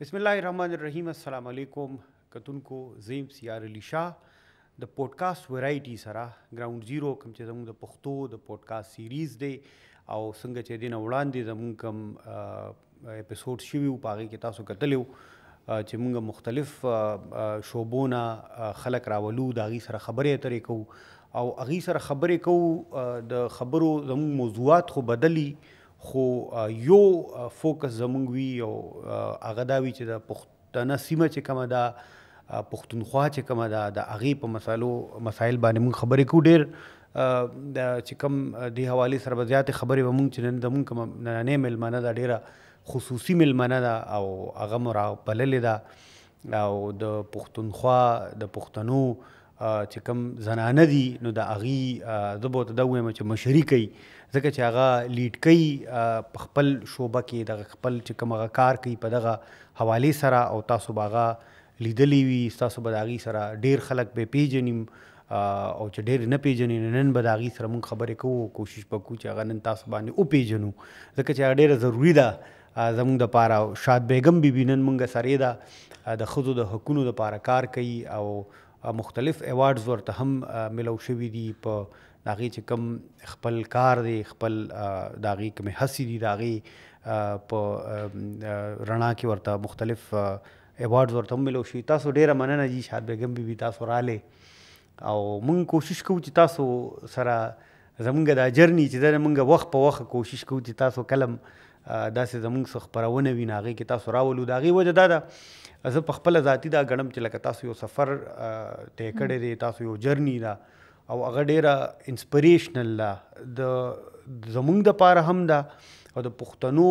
बिसमीम असलकुम कतुनको زیم سیار علي شاه د پودکاسټ ویرایټي سره ګراوند زیرو کوم چې زموږ د پښتو د پودکاسټ سیریز دی او څنګه چې دین وړاندې زموږ کوم اپیسوډ شوی په هغه کې تاسو کتلیو چې موږ مختلف شوبونه خلق راولو د هغه سره خبرې اترې کوو او هغه سره خبرې کوو د خبرو زموږ موضوعات خو بدلی خو یو فوکس زمونږ وی او هغه دا وی چې د پښتانه سیمه چې کومه ده پښتونخوا چې کومه ده د هغې په مسالو مسایل باندې مونږ خبرې کوو ډېر چې کوم دې حواله سره زیات خبرې به مونږ چې نن زمونږ کوم نننې ملمانه دا ډېره خصوصي ملمانه ده او هغه مو راپللې ده او د پښتونخوا د پښتنو چې کوم زنانه دي نو د هغې زه به ورته دا ووایم چې مشري کوي ځکه چې هغه لیډ کوي په خپل شوبه کې د خپل چې کوم هغه کار کوي په دغه حواله سره او تاسو باغه لیدلې وي تاسو به داغي سره ډیر خلک به پیژنیم او چې ډېر نه پیژنې نن به داغي سره مونږ خبرې کوو کوشش وکړو چې هغه نن تاسو باندې او پیژنو ځکه چې هغه ډېر ضروری ده زمونږ د پاره شاد بیگم بیبي نن مونږ سره ده د خزو د حقونو د پاره کار کوي او مختلف ایوارډز ورته هم ملو شوي دي په داغي چې کم خپل کار دی خپل داغي کوم حسي دی داغي په رڼا کې ورته مختلف ایوارډز ورته ملو شي تاسو ډیره مننه جی شاد بیگم بي بي تاسو رااله او مونږ کوشش کوو چې تاسو سره زمونږ د جرني چې د مونږ وخت په وخت کوشش کوو چې تاسو کلم داسې زمونږ څخه خبرونه وي ناغي کې تاسو راولو داغي وجه دا ده زه په خپل ذاتی دا غنم چې لکه تاسو یو سفر ټیکړې دی تاسو یو جرني دا او هغه ډیره انسپریشنل ده د زمونږ د پاره هم ده او د پښتنو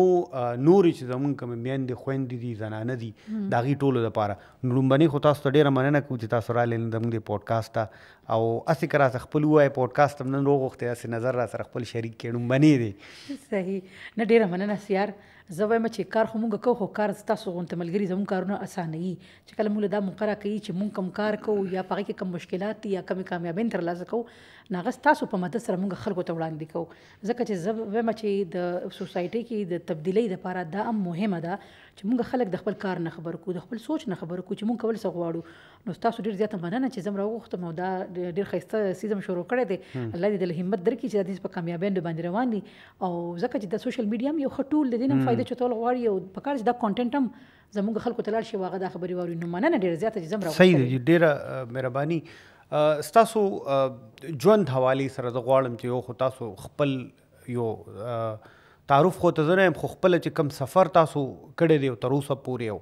نورې چې زمونږ کوم میندې خويندې دي زنانه دي دا غي ټولو لپاره لومبني خو تاسو ته ډیره مننه کوم چې تاسو را لیدل زمونږ د پودکاسټ ته او اسی کرا ز خپل وای پودکاسټ نن روغ وخت اسی نظر را سره خپل شریک کړم بنې دي صحیح نه ډیره مننه سیار زه وایم چې کار خو مونږ کو خو کار تاسو غونته ملګری زمون کارونه اسانه وي چې کله مونږ دا مقرره کوي چې مونږ کم کار کوو یا پغې کې کم مشکلات یا کم کامیابی تر لاسه کوو ناغه تاسو په مدد سره مونږ خلکو ته وړاندې کوو ځکه چې زه وایم چې د سوسایټي کې د تبدیلی لپاره دا هم مهمه ده چې مونږ خلک د خپل کار نه خبر کو د خپل سوچ نه خبر کو چې مونږ کول څه غواړو نو تاسو ډیر زیاته مننه چې زمرا وغوښتم او دا ډیر خسته سیزم شروع کړی دی الله دې د همت درکې چې د دې په کامیابی باندې روان دي او ځکه چې د سوشل میډیا هم یو خټول د دې نه فائدې چتول غواړي او په کار چې دا کنټینټ هم زموږ خلکو ته لاړ شي واغه دا خبري واري نو مننه ډیر زیاته چې زمرا صحیح دی ډیره مهرباني تاسو ژوند حواله سره د غواړم چې یو خو تاسو خپل یو تعارف خو ته زنه خو خپل چې کم سفر تاسو کړی دی تر اوسه پورې یو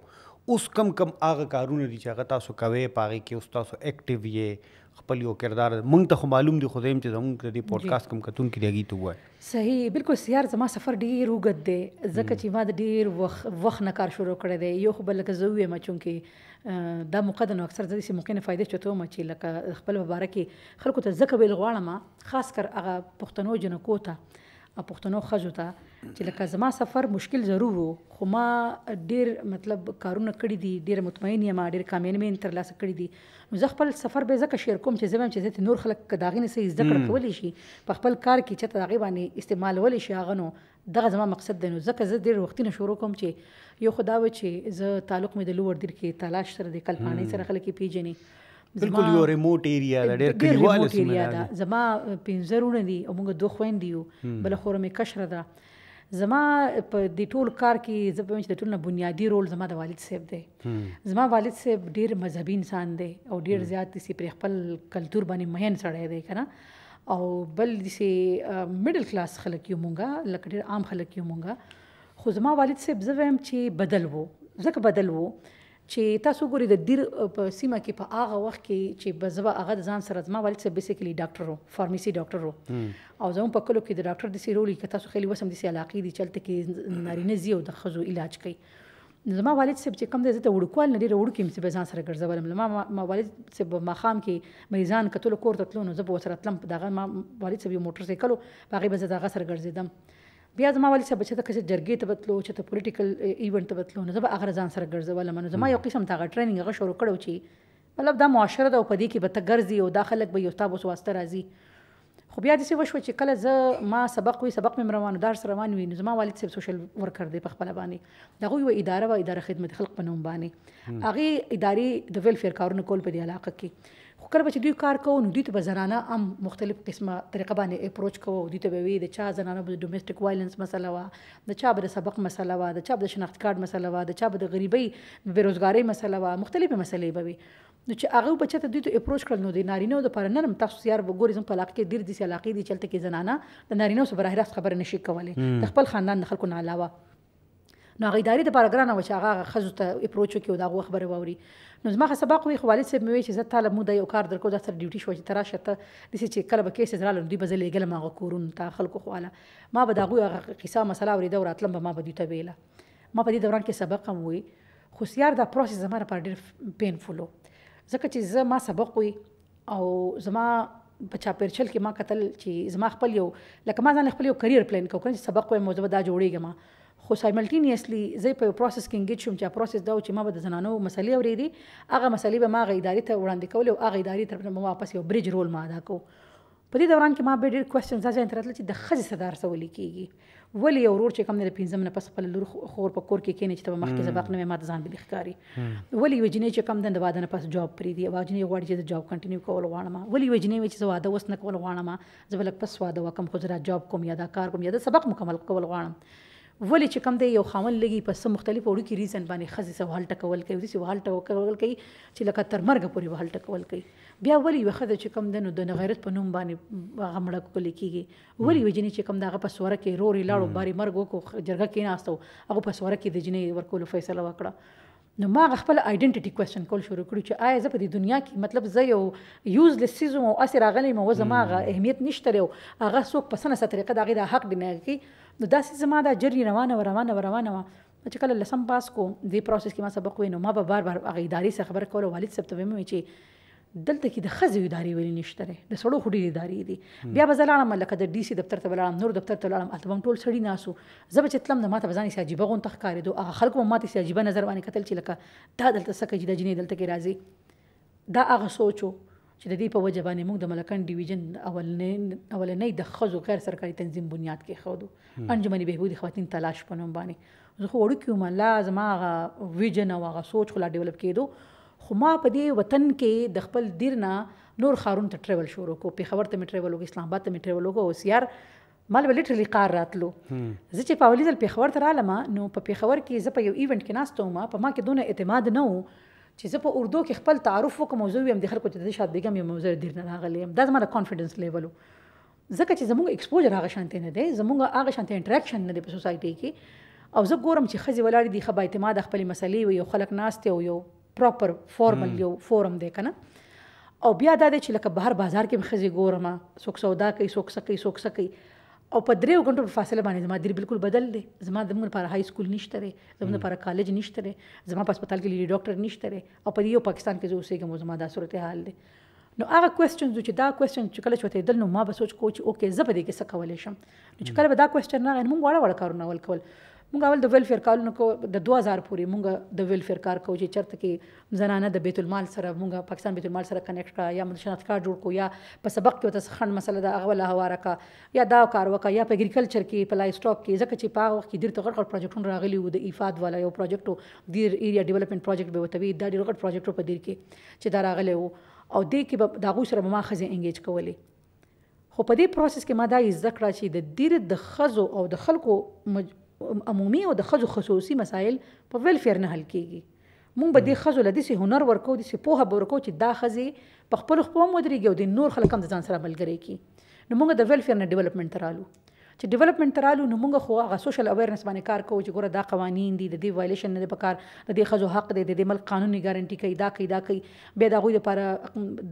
اوس کم کم هغه کارونه دي چې هغه تاسو کوي پاره کې اوس تاسو اکټیو یې خپل یو کردار مونږ ته معلوم دي خدایم چې زموږ د پودکاسټ کم کتون کې دیږي ته وای صحیح بالکل سیار زما سفر ډیر وګد دی ځکه چې ما د ډیر وخت وخت نه کار شروع کړی دی یو خو بل کې زوې ما چون کې دا مقدمه اکثر د دې ممکنه فائدې چته ما چې لکه خپل مبارکي خلکو ته ځکه ویل غواړم خاص کر هغه پښتنو جنکو ته پښتنو خزو ته چې لکه زما سفر مشکل ضرور وو خو ما ډیر مطلب کارونه کړی دي ډیر مطمئن یم ډیر کامیابی تر لاسه کړی دي نو زه خپل سفر به زکه شیر کوم چې زما چې نور خلک کداغینه سي ذکر کولی شي په خپل کار کې چې تداغي باندې استعمال ولې شي غنو دغه زما مقصد دی نو ځکه زه ډېر وختونه شروع کوم چې یو خدا و چې زه تعلق مې د لوور دیر کې تلاش سره د کلپانې سره خلک پیژنې بالکل یو ریموټ ایریا دا ډېر کلیوال سیمه ده زما پینځرونه دي او موږ دوه خويندې یو بل خور مې کشره ده زما په دې ټول کار کې زه په د ټولو بنیادی رول زما د والد صاحب دی زما والد صاحب ډیر مذهبي انسان دی او ډیر زیات سي پر خپل کلچر باندې مهین سړی دی کنه او بل سي میډل کلاس خلک یو مونږه لکه ډیر عام خلک یو مونږه خو زما والد صاحب زه ویم چې بدل وو ځکه بدل وو چې تاسو ګوري د دیر په سیمه کې په هغه وخت کې چې بزبا هغه ځان سره ما ولې څه بیسیکلی ډاکټر وو فارمیسي ډاکټر وو او زموږ په کلو کې د ډاکټر د سیرولي کې تاسو خېلی وسم د سي علاقې دي چلته کې نارینه زیو د خزو علاج کوي زما والد صاحب چې کم دی زه ته وړوکوال نه ډېره وړوکې یم چې به ځان سره ګرځولم ما ما والد صاحب ماښام کې میزان کتلو کور ته تلو نو زه به ورسره تلم دغه ما والد صاحب یو موټر سایکل و په هغې به زه د هغه سره ګرځېدم بیا زما ولې سبا چې کسه جرګې ته بتلو چې ته پولیټیکل ایونت ته بتلو نو زه به هغه ځان سره ګرځول منو زما یو قسم ته ټریننګ هغه شروع کړو چې مطلب دا معاشره ده او پدې کې به ته ګرځي او داخلك به یو تاسو واسطه راځي خو بیا دې وشو چې کله زه ما سبق وی سبق مې روانو دار سره روان وینم زما والد سب سوشل ورکر دی په خپل باندې دغه یو اداره و اداره خدمت خلق په نوم باندې هغه اداري د ویلفیر کارونو کول په دی علاقه کې خو کله چې دوی کار کوو نو دوی ته زنانه هم مختلف قسمه طریقه باندې اپروچ کوو دوی ته وی د چا زنانه د ډومېسټک وایلنس مسله وا د چا بر سبق مسله وا د چا د شناخت کارت مسله وا د چا د غریبۍ بیروزګاری مسله وا مختلفه مسلې به وي نو چې هغه بچا ته دوی ته اپروچ کړل نو د نارینه د لپاره نرم تاسو یار وګورئ زم په علاقې کې ډیر دي علاقې دي چلته کې زنانه د نارینه سره بهر خبر نشي کولای خپل خاندان د خلکو نه علاوه نو هغه ادارې د پارګرانه و چې هغه خزو ته اپروچ وکړو دا خبره ووري نو زما سبق وی خوالد سیب مې چې زه طالب مو د یو کار درکو د سر ډیوټي شو چې تراشه ته د چې کله به کیس درال دوی بزل لګل ما کورون تا خلکو خواله ما به دا غو قصه مسله ورې دا راتلم به ما به دوی ته ویله ما په دې دوران کې سبق هم وی خو سیار دا پروسس زما لپاره ډیر پینفول ځکه چې زه ما سبق وی او زما په چاپیرچل کې ما قتل چې زما خپل یو لکه ما ځان خپل یو کریئر پلان کو کړ سبق وایم موضوع دا جوړیږم خو سایملټینیسلی زه په یو پروسس کې انګیج شوم چې پروسس دا چې ما به د زنانو مسلې اورېدي هغه مسلې به ما غ ادارې ته وړاندې کول او هغه ادارې تر ما واپس یو بریج رول ما ادا کو په دې دوران کې ما به ډېر کوېشنز ځان ته راتل چې د خځې صدر سوال کیږي ولې یو ورور چې کم نه د پنځم نه پس خپل لور خور په کور کې کینې چې ته مخکې سبق نه ما ځان به ښکاری ولې یو جنې چې کم دند واده نه پس جاب پری دی واجنې غواړي چې جاب کنټینیو کول غواړم ولې یو جنې چې واده وس نه کول غواړم زبلک پس واده وکم خو جرا جاب کوم یا دا کار کوم یا دا سبق مکمل کول غواړم ولې چې کم دی یو خاون لګي په سم مختلف وړو کې ریزن باندې خزي سوال ټکول کوي دسی وحال ټکول کوي چې لکه تر مرګ پورې وحال ټکول کوي بیا ولې وخت چې کم دنو د غیرت په نوم باندې هغه مړه کول کیږي ولې وجنې چې کم دغه په سوره کې روري لاړو باري مرګ وکړو جرګه کې ناستو هغه په سوره کې د جنې ورکول فیصله وکړه نو ما خپل ائیډنټیټی کوېشن کول شروع کړو چې آیا زه په دې دنیا کې مطلب زه یو یوزلس سیزم او اثر راغلی مو زما غ اهمیت نشته او هغه څوک په سنه طریقه دا غي د حق دی نه کی نو داسې زما دا جری روانه و روانه و روانه و چې کله لسم پاس کو دې پروسس کې ما سبق وینم ما به بار بار هغه ادارې څخه خبره کوله والد صاحب ته مې چې دلته کې د خزو ادارې ویلې نشته د سړو خوري ادارې دي بیا به زلانه ملکه د ډي سي دفتر ته ولاړم نور دفتر ته ولاړم البته ټول سړی ناسو زب چې تلم د ماته بزاني ساجيبه غون تخکارې دو هغه خلکو ماته ساجيبه نظر باندې قتل چې لکه دا دلته سکه جدا جنې دلته کې راځي دا هغه سوچو چې د دې په وجه باندې موږ د ملکن ډیویژن اولنې اولنې د خزو غیر سرکاري تنظیم بنیاد کې خودو انجمن بهبودي خواتین تلاش پنوم باندې زه خو وړکیو مله زما غا ویژن او غا سوچ خلا ډیولپ کېدو خو ما په دې وطن کې د خپل دیر نه نور خارون ته ټریول شروع کو په خبر ته مې ټریول وکړ اسلام آباد ته مې ټریول وکړ او سیار مال ولټرلی قار راتلو زه چې په ولیدل پیښور ته رالم نو په پیښور کې زه په یو ایونت کې ناستم ما په ما کې دونه اعتماد نه و چې زه په اردو کې خپل تعارف وکم موضوع یم د خلکو ته د شاد بیګم یم موضوع ډیر نه راغلی یم دا زما کانفیډنس لیول ځکه چې زموږ ایکسپوجر هغه شانته نه دی زموږ هغه شانته انټریکشن نه دی په سوسایټي کې او زه ګورم چې خزي ولاړ دي خبره اعتماد خپل مسلې وي یو خلک ناشته او یو پراپر فارمل یو فورم دی کنه او بیا دا چې لکه بهر بازار کې خزي ګورم څوک سودا کوي څوک سکی څوک سکی او په دریو غنټو په فاصله باندې زما دیر بالکل بدل دی زما د موږ لپاره های سکول نشته لري زما لپاره کالج نشته لري زما په هسپتال کې لیډي ډاکټر نشته لري او په یو پاکستان کې زه اوسېږم زما دا صورت حال دی نو هغه کوېسچن چې دا کوېسچن چې کله چوتې دل نو ما به سوچ کوم چې اوکې زه به دې کې څه کولای شم نو چې کله به دا کوېسچن راغی موږ وړه وړه کارونه ول کول مونږ اول د ویلفیر کارونو کو د 2000 پورې مونږ د ویلفیر کار کو چې چرته کې زنانه د بیت المال سره مونږ پاکستان بیت المال سره کنیکټ کړه یا شناخت کارت جوړ کو یا په سبق کې وته خند مسله د اغوله هواره کا یا دا کار وکا یا په اګریکلچر کې په لای سټاپ کې ځکه چې په وخت کې ډیر تغړ غړ پروجیکټونه راغلي وو د ایفاد والا یو پروجیکټ د ایریا ډیولپمنٹ پروجیکټ به وتوي دا ډیر غټ پروجیکټ په دیر کې چې دا راغلی وو او دې کې دا غو سره ما خزه انګیج کولې خو په دې پروسس کې ما دا زده کړه چې د ډیر د خزو او د خلکو مج... عمومي او د خزو خصوصي مسایل په ویلفیر نه حل کیږي مونږ به د خزو لدې هنر ورکو د پوهه ورکو چې دا خزي په خپل خپل مدريږي او د نور خلک هم ځان سره ملګری کی نو مونږ د ویلفیر نه ډیولپمنٹ ترالو چې ډیولپمنٹ ترالو نو موږ خو هغه سوشل اویرنس باندې کار کوو چې ګوره دا قوانين دي د دې وایلیشن نه په کار د دې خزو حق دي د دې ملک قانوني ګارانټي کوي دا کوي دا کوي به دا غوي لپاره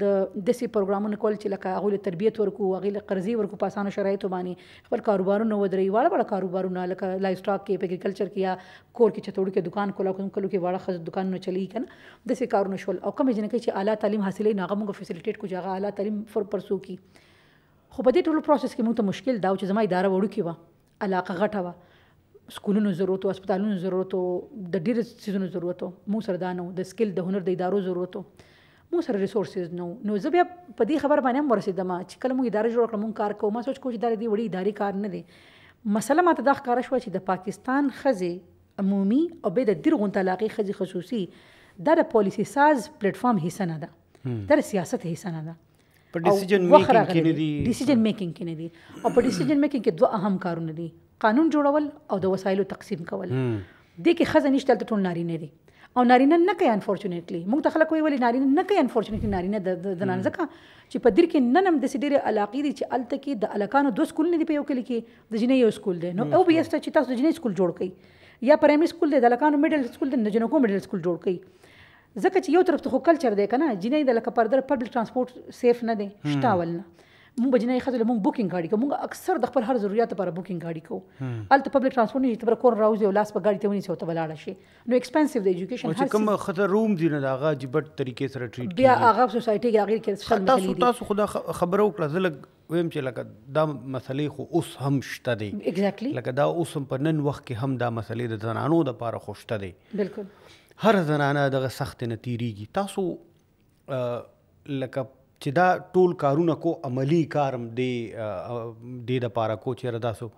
د دسي پروګرامونو کول چې لکه هغه له تربيت ورکو هغه له قرضې ورکو په اسانه شرایطو باندې خپل کاروبارونه ودرې واړه واړه کاروبارونه لکه لایف سټاک کې اګریکلچر کې یا کور کې چتوړو کې دکان کولا کوم کلو کې واړه خزو دکانونه چلی کنه دسي کارونه شول او کوم جن کې چې اعلی تعلیم حاصلې ناغه موږ فیسیلیټیټ کو ځای اعلی تعلیم فور پرسو کی خو په دې ټولو پروسس کې موږ ته مشکل دا چې زما اداره وړوکی و علاقه غټه و سکولونو ضرورت او هسپتالونو ضرورت او د ډیرو سیزونو ضرورت مو سره دا نو د سکل د هنر د ادارو ضرورت مو سره ریسورسز نو نو زه بیا په دې خبر باندې هم ورسېدم چې کله مو اداره جوړ کړم مونږ کار کوو ما سوچ کوم چې دا دې وړي اداري کار نه دی مسله ماته دا ښکارا شو چې د پاکستان خزي عمومي او به د ډیر غونټه علاقې خزي خصوصي دا د پالیسی ساز پلیټ فارم حصہ نه ده دا د سیاست حصہ نه ده په ډیسیجن میکینګ کې نه دي ډیسیجن میکینګ کې نه دي او په ډیسیجن میکینګ کې دوه اهم کارونه دي قانون جوړول او د وسایلو تقسیم کول دې کې خزه نشته ټول نارینه دي او نارینه نه کوي انفورچونټلی موږ ته خلک وایي ولی نارینه نه کوي انفورچونټلی نارینه د زنان ځکه چې په دیر کې نن هم د سډیر علاقې دي چې الته کې د الکانو دوه سکول نه دی په یو کلی کې د جنې یو سکول دی نو او بي اس ته چې تاسو د جنې سکول جوړ کړئ یا پرایمري سکول دی د الکانو میډل سکول دی د جنکو میډل سکول جوړ کړئ ځکه چې یو طرف ته خو کلچر دی کنه جنې د لکه پردر پبلک ترانسپورت سیف نه دی شتاول نه مونږ به جنې خځله مونږ بوکینګ گاډي کوو مونږ اکثر د خپل هر ضرورت لپاره بوکینګ گاډي کوو الته پبلک ترانسپورت نه اعتبار کور راوځي او لاس په گاډي ته ونی سوته ولاړ شي نو ایکسپنسیو د ایجوکیشن هر کوم خطر روم دی نه داغه جبټ طریقې سره ټریټ کیږي بیا هغه سوسایټي کې هغه کې شامل دي تاسو تاسو خدا خبرو کړل زلګ ویم چې لکه دا مسلې خو اوس هم شته دي exactly. لکه دا اوس هم په نن وخت کې هم دا مسلې د زنانو د لپاره خوشته دي بالکل هر زنانه دغه سخت نه تیریږي تاسو لکه چې دا ټول کارونه کو عملی کارم دی د د پاره کو چې رداسو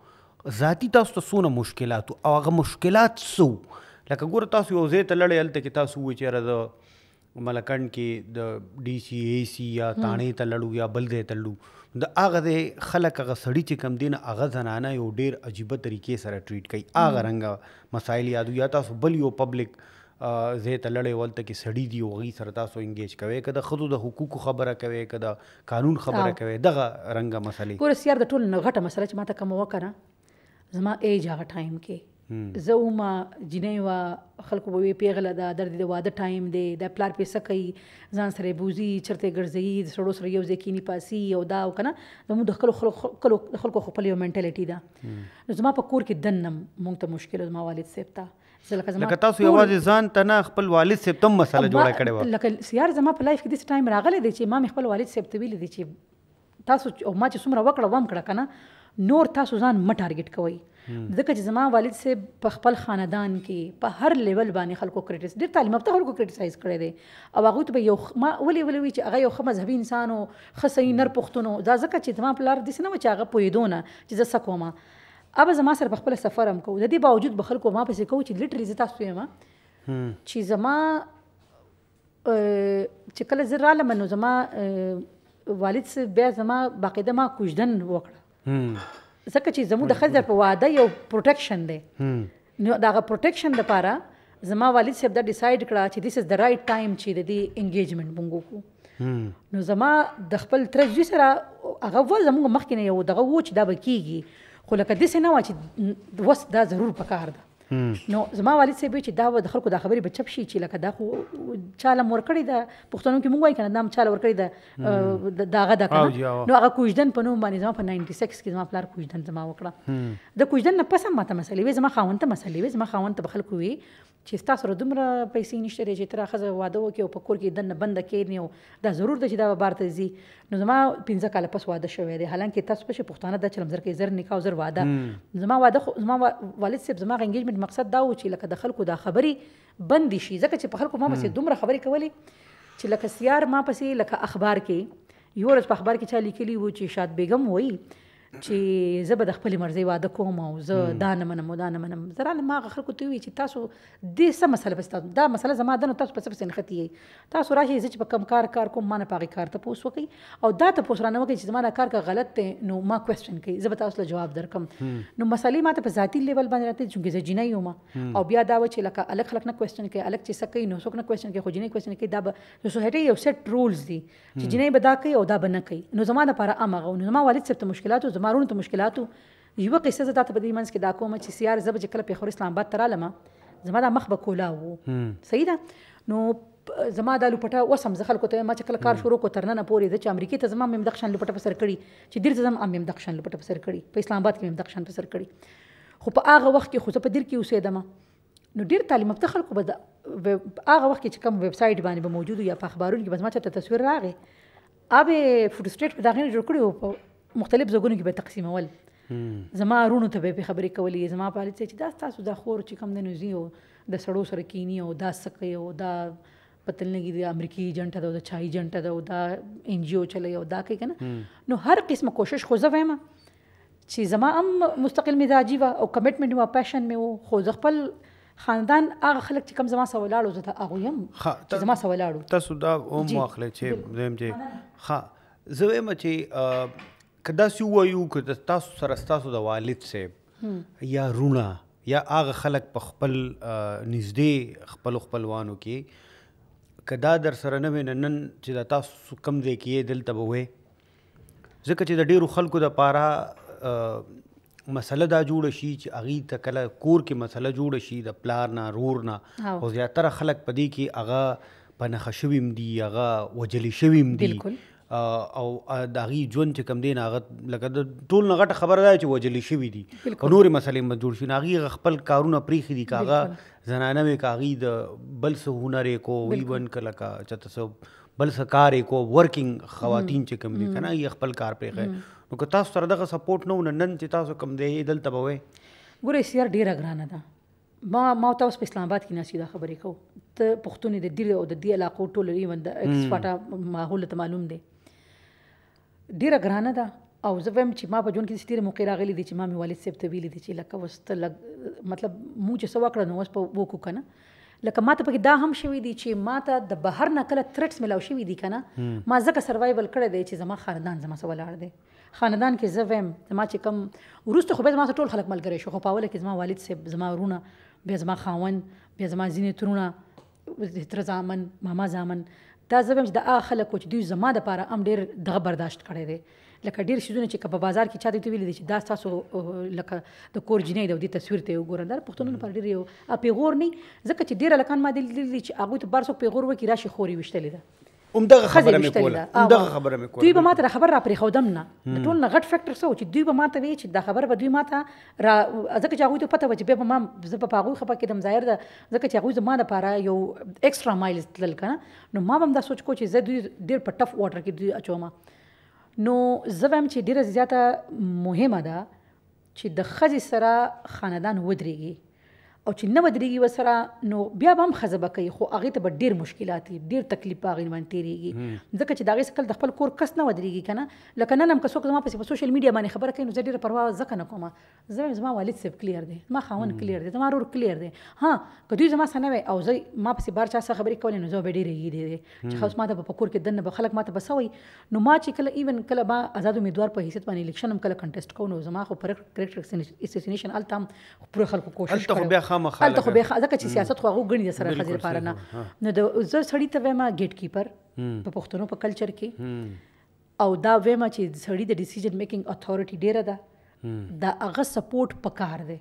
ذاتی تاسو ته سونه مشکلات او هغه مشکلات سو لکه ګور تاسو یو ځای ته لړې الته کې تاسو و چې رد ملکند کې د ډي سي اي سي یا تانې ته لړو یا بل ځای ته لړو د هغه د خلک هغه سړی چې کم دین هغه زنانه یو ډیر عجیب طریقې سره ټریټ کوي هغه رنګ مسایل یادو یا تاسو بل یو پبلک زه ته لړې ولته کې سړی دی او غي سره تاسو انګیج کوي کده خود د حقوقو خبره کوي کده قانون خبره کوي دغه رنګه مسلې ګور سیار د ټول غټه مسله چې ماته کوم وکړه زما ایج هغه ټایم کې زه ما جنې وا خلکو به پیغله دا درد د واده ټایم دی د پلار پیسې کوي ځان سره بوزي چرته ګرځي سړو سره یو ځکینی پاسي یو دا او کنه زموږ د خلکو خلکو خپل یو منټالیټي دا زما په کور کې دنم مونږ ته مشکل زما والد سیب ته لکه تاسو یوازې ځان ته نه خپل والد صاحب تم مسله جوړه کړې و لکه سیار زما په لایف کې داسې ټایم راغلی دی چې ما خپل والد صاحب ته ویلي دی چې تاسو او ما چې څومره وکړه وم کړه کنه نور تاسو ځان مه ټارګټ کوئ ځکه چې زما والد صاحب په خپل خاندان کې په هر لیول باندې خلکو کرټیس ډېر تعلیم یافته خلکو کرټیسایز کړی دی او هغه ته یو ما ولې ولې وی چې هغه یو ښه مذهبي انسان او ښه صحیح نر پښتون دا ځکه چې زما پلار داسې نه و چې هغه پوهېدو نه چې زه څه کوم اوب زما سره په خپل سفر هم کو د دې باوجود به خلکو ما پسې کو چې لیټري زتا سوې ما چې زما چې کله زه رااله منو زما والد سره بیا زما باقاعده ما کوژدن وکړه ځکه چې زمو د خزر په واده یو پروټیکشن دی نو دا پروټیکشن د پاره زما والد صاحب دا ډیسایډ کړه چې دیس از د رائټ ټایم چې د دې انګیجمنت مونږ وکړو نو زما د خپل ترجی سره هغه و زموږ مخکې نه یو دغه و چې دا به کیږي خو لکه داسې نه و چې وس دا ضرور پکار ده نو زما والد صاحب چې دا د خلکو د خبرې بچپ شي چې لکه دا خو چاله مور کړی دا پښتنو کې مونږ وایي کنه دا هم چاله ور کړی دا داغه دا کنه نو هغه کوژدن په نوم باندې زما په 96 کې زما پلار کوژدن زما وکړه د کوژدن نه پسم ماته مسلې وې زما خاوند ته مسلې وې زما خاوند ته خلکو وی چې تاسو دومره پیسې نشته چې تر اخزه واده وکي او په کور کې دنه بند کېنی او دا ضرور ده چې دا بار ته زی نو زما 15 کال پس واده شوې ده حالانکه تاسو په پښتانه د چلم زر کې زر نکاح زر واده زما واده خو زما والد صاحب زما انګیجمنت مقصد دا و چې لکه د خلکو دا خبري بند شي ځکه چې په خلکو ما بس دومره خبري کولې چې لکه سیار ما پسې لکه اخبار کې یورز په اخبار کې چا لیکلی و چې شاد بیگم وایي چې زه به د خپل مرزي واده کوم او زه دا نه منم دا نه منم زه رااله ما خلکو ته وی چې تاسو دې څه مسله پستا دا مسله زما ده نو تاسو په څه پسې نختي تاسو راشي زه چې په کم کار کار کوم ما نه پاغي کار ته پوس وکي او دا ته پوس رانه وکي چې زما نه کار کا غلط دی نو ما کوېسچن کوي زه به تاسو له جواب درکم نو مسلې ما ته په ذاتی لیول باندې راته چې زه جنۍ یم او بیا دا و چې لکه الګ خلک نه کوېسچن کوي الګ چې سکه نو څوک نه کوېسچن کوي خو جنۍ کوېسچن کوي دا به سوسایټي یو سیټ رولز دي چې جنۍ به دا کوي او دا به نه کوي نو زما د لپاره امغه نو زما والد څه ته مشکلاتو زما رونو ته مشکلاتو یو قصه زه تاسو په دې منځ کې دا کوم چې سیار زب چې کله په خور اسلام آباد ترالم زما د مخ به کولا وو صحیح ده نو زما د لوپټه وسم زه خلکو ته ما چې کله کار شروع کو ترننه پورې د امریکای ته زما مم دښن لوپټه په سر کړی چې ډیر زما مم دښن لوپټه په سر کړی په اسلام آباد کې مم دښن په سر کړی خو په هغه وخت کې خو په ډیر کې اوسېدم نو ډیر تعلیم یافته خلکو به هغه وخت کې چې کوم ویب سټ باندې به موجود یا په اخبارونو کې به ما ته تصویر راغی اوبه فوټو سټریټ په داغه جوړ کړی وو مختلف زګونو کې به تقسیمول زما ورونو ته به خبرې کولې زما پالې چې دا تاسو دا خور چې کم د نوزي او د سړو سره کینی او دا سقي او دا پتلنګي د امریکایي ایجنټ ده او د چای ایجنټ ده او دا ان جی او چلي او دا کوي کنه نو هر قسم کوشش خو زه وایم چې زما هم مستقل مزاجي و او کمټمنټ و پیشن مې و خو زه خپل خاندان هغه خلک چې کم زما سوالاړو زه ته هغه يم چې زما سوالاړو تاسو دا هم واخلې چې زم دې ها زه وایم چې کدا سی وایو کدا تاسو سره تاسو د والد صاحب یا رونا یا هغه خلک په خپل نږدې خپل خپلوانو کې کدا در سره نه وینن نن چې دا تاسو کم ځای کې دلته به وې ځکه چې د ډیرو خلکو د پاره مسله دا جوړ شي چې اغي ته کله کور کې مسله جوړ شي د پلار نه رور نه او زیاتره خلک پدې کې هغه په نخښویم دی هغه وجلی شویم دی بالکل او د هغې ژوند چې کوم دی نه هغه لکه د ټول نه غټه خبره ده چې وجلې شوي دي که نورې مسلې مې جوړ شي نو هغې خپل کارونه پرېښي دي که هغه زنانه وي که هغې د بل څه هنر یې کو ایون که لکه چېرته څه بل څه کار یې کو ورکینګ خواتین چې کوم دي که نه هغې خپل کار پرېښی نو که تاسو سره دغه سپورټ نه و نه نن چې تاسو کوم دی دلته به وئ ګوره سیار ډیره ګرانه ده ما ما تاسو په اسلام آباد کې ناسي دا خبرې کوو ته پښتون د ډیره او د دې علاقو ټول ایون د ایکسپټا ماحول ته معلوم دی ډیره ګرانه ده او زه وایم چې ما په جون کې ستیره موقع راغلی دي چې ما مې والد صاحب ته ویلي دي چې لکه وست لگ مطلب مو چې سو کړ نو وس په وکو کنه لکه ماته پکې دا هم شوې دي چې ماته د بهر نه کله تھریټس ملاو شوې دي کنه ما ځکه سروایول کړی دی چې زما خاندان زما سره ولاړ دی خاندان کې زه وایم زما چې کم وروسته خو به زما ټول خلک ملګری شو خو پاوله کې زما والد صاحب زما ورونه بیا زما خاوند بیا زما ځینې ترونه تر زامن ماما زامن دا زبم چې د خلک چې دوی زما د پاره ام ډیر دغه برداشت کړي دي لکه ډیر شیزونه چې په بازار کې چا دي ویل دي چې دا تاسو لکه د کور جنې د دې تصویر ته وګورئ در پښتونونو پر ډیر یو پیغور نه ځکه چې ډیر لکان ما دي چې هغه ته بارسو پیغور وکي راشي خوري وشتلې ده همدغه خبره مې کوله همدغه خبره مې کوله دوی به ماته دا خبر را پرې خودم نه د ټول نه غټ فیکٹر څه و چې دوی به ماته وی چې دا خبر به دوی ماته را ځکه چې هغه ته پته و چې به ما زه په هغه خبره کې دم ظاهر ده ځکه چې هغه زما نه پاره یو ایکسترا مایل تل کنه نو ما هم دا سوچ کو چې زه دوی ډیر په ټف واټر کې دوی اچوم نو زه هم چې ډیره زیاته مهمه ده چې د خزي سره خاندان ودرېږي او چې نه ودرېږي وسره نو بیا به هم خزبه کوي خو هغه ته ډیر مشکلات دي ډیر تکلیف هغه باندې تیریږي ځکه چې دا غي سکل د خپل کور کس نه ودرېږي کنه لکه نن هم که څوک زما په سوشل میډیا باندې خبره کوي نو زه ډیره پروا ځکه نه کوم زه زما والد سیب کلیر دی ما خاون کلیر دی زما رور کلیر دی ها که دوی زما سره او زه ما په بار چا سره خبرې کولې نو زه به ډیره یی دی چې خاص ما ته په کور کې دنه به خلک ما ته بسوي نو ما چې کله ایون کله ما آزاد امیدوار په حیثیت باندې الیکشن هم کله کنټیسټ کوم نو زما خو پر کریکټر اسیسینیشن التام پوره خلکو کوشش کړو عام خلک الته خو به ځکه چې سیاست خو هغه غني سره خځې لپاره نه نو د زه سړی ته وایم ګیټ کیپر په پښتنو په کلچر کې او دا وایم چې سړی د ډیسیژن میکینګ اتھارټي ډیره ده دا هغه سپورټ پکار دی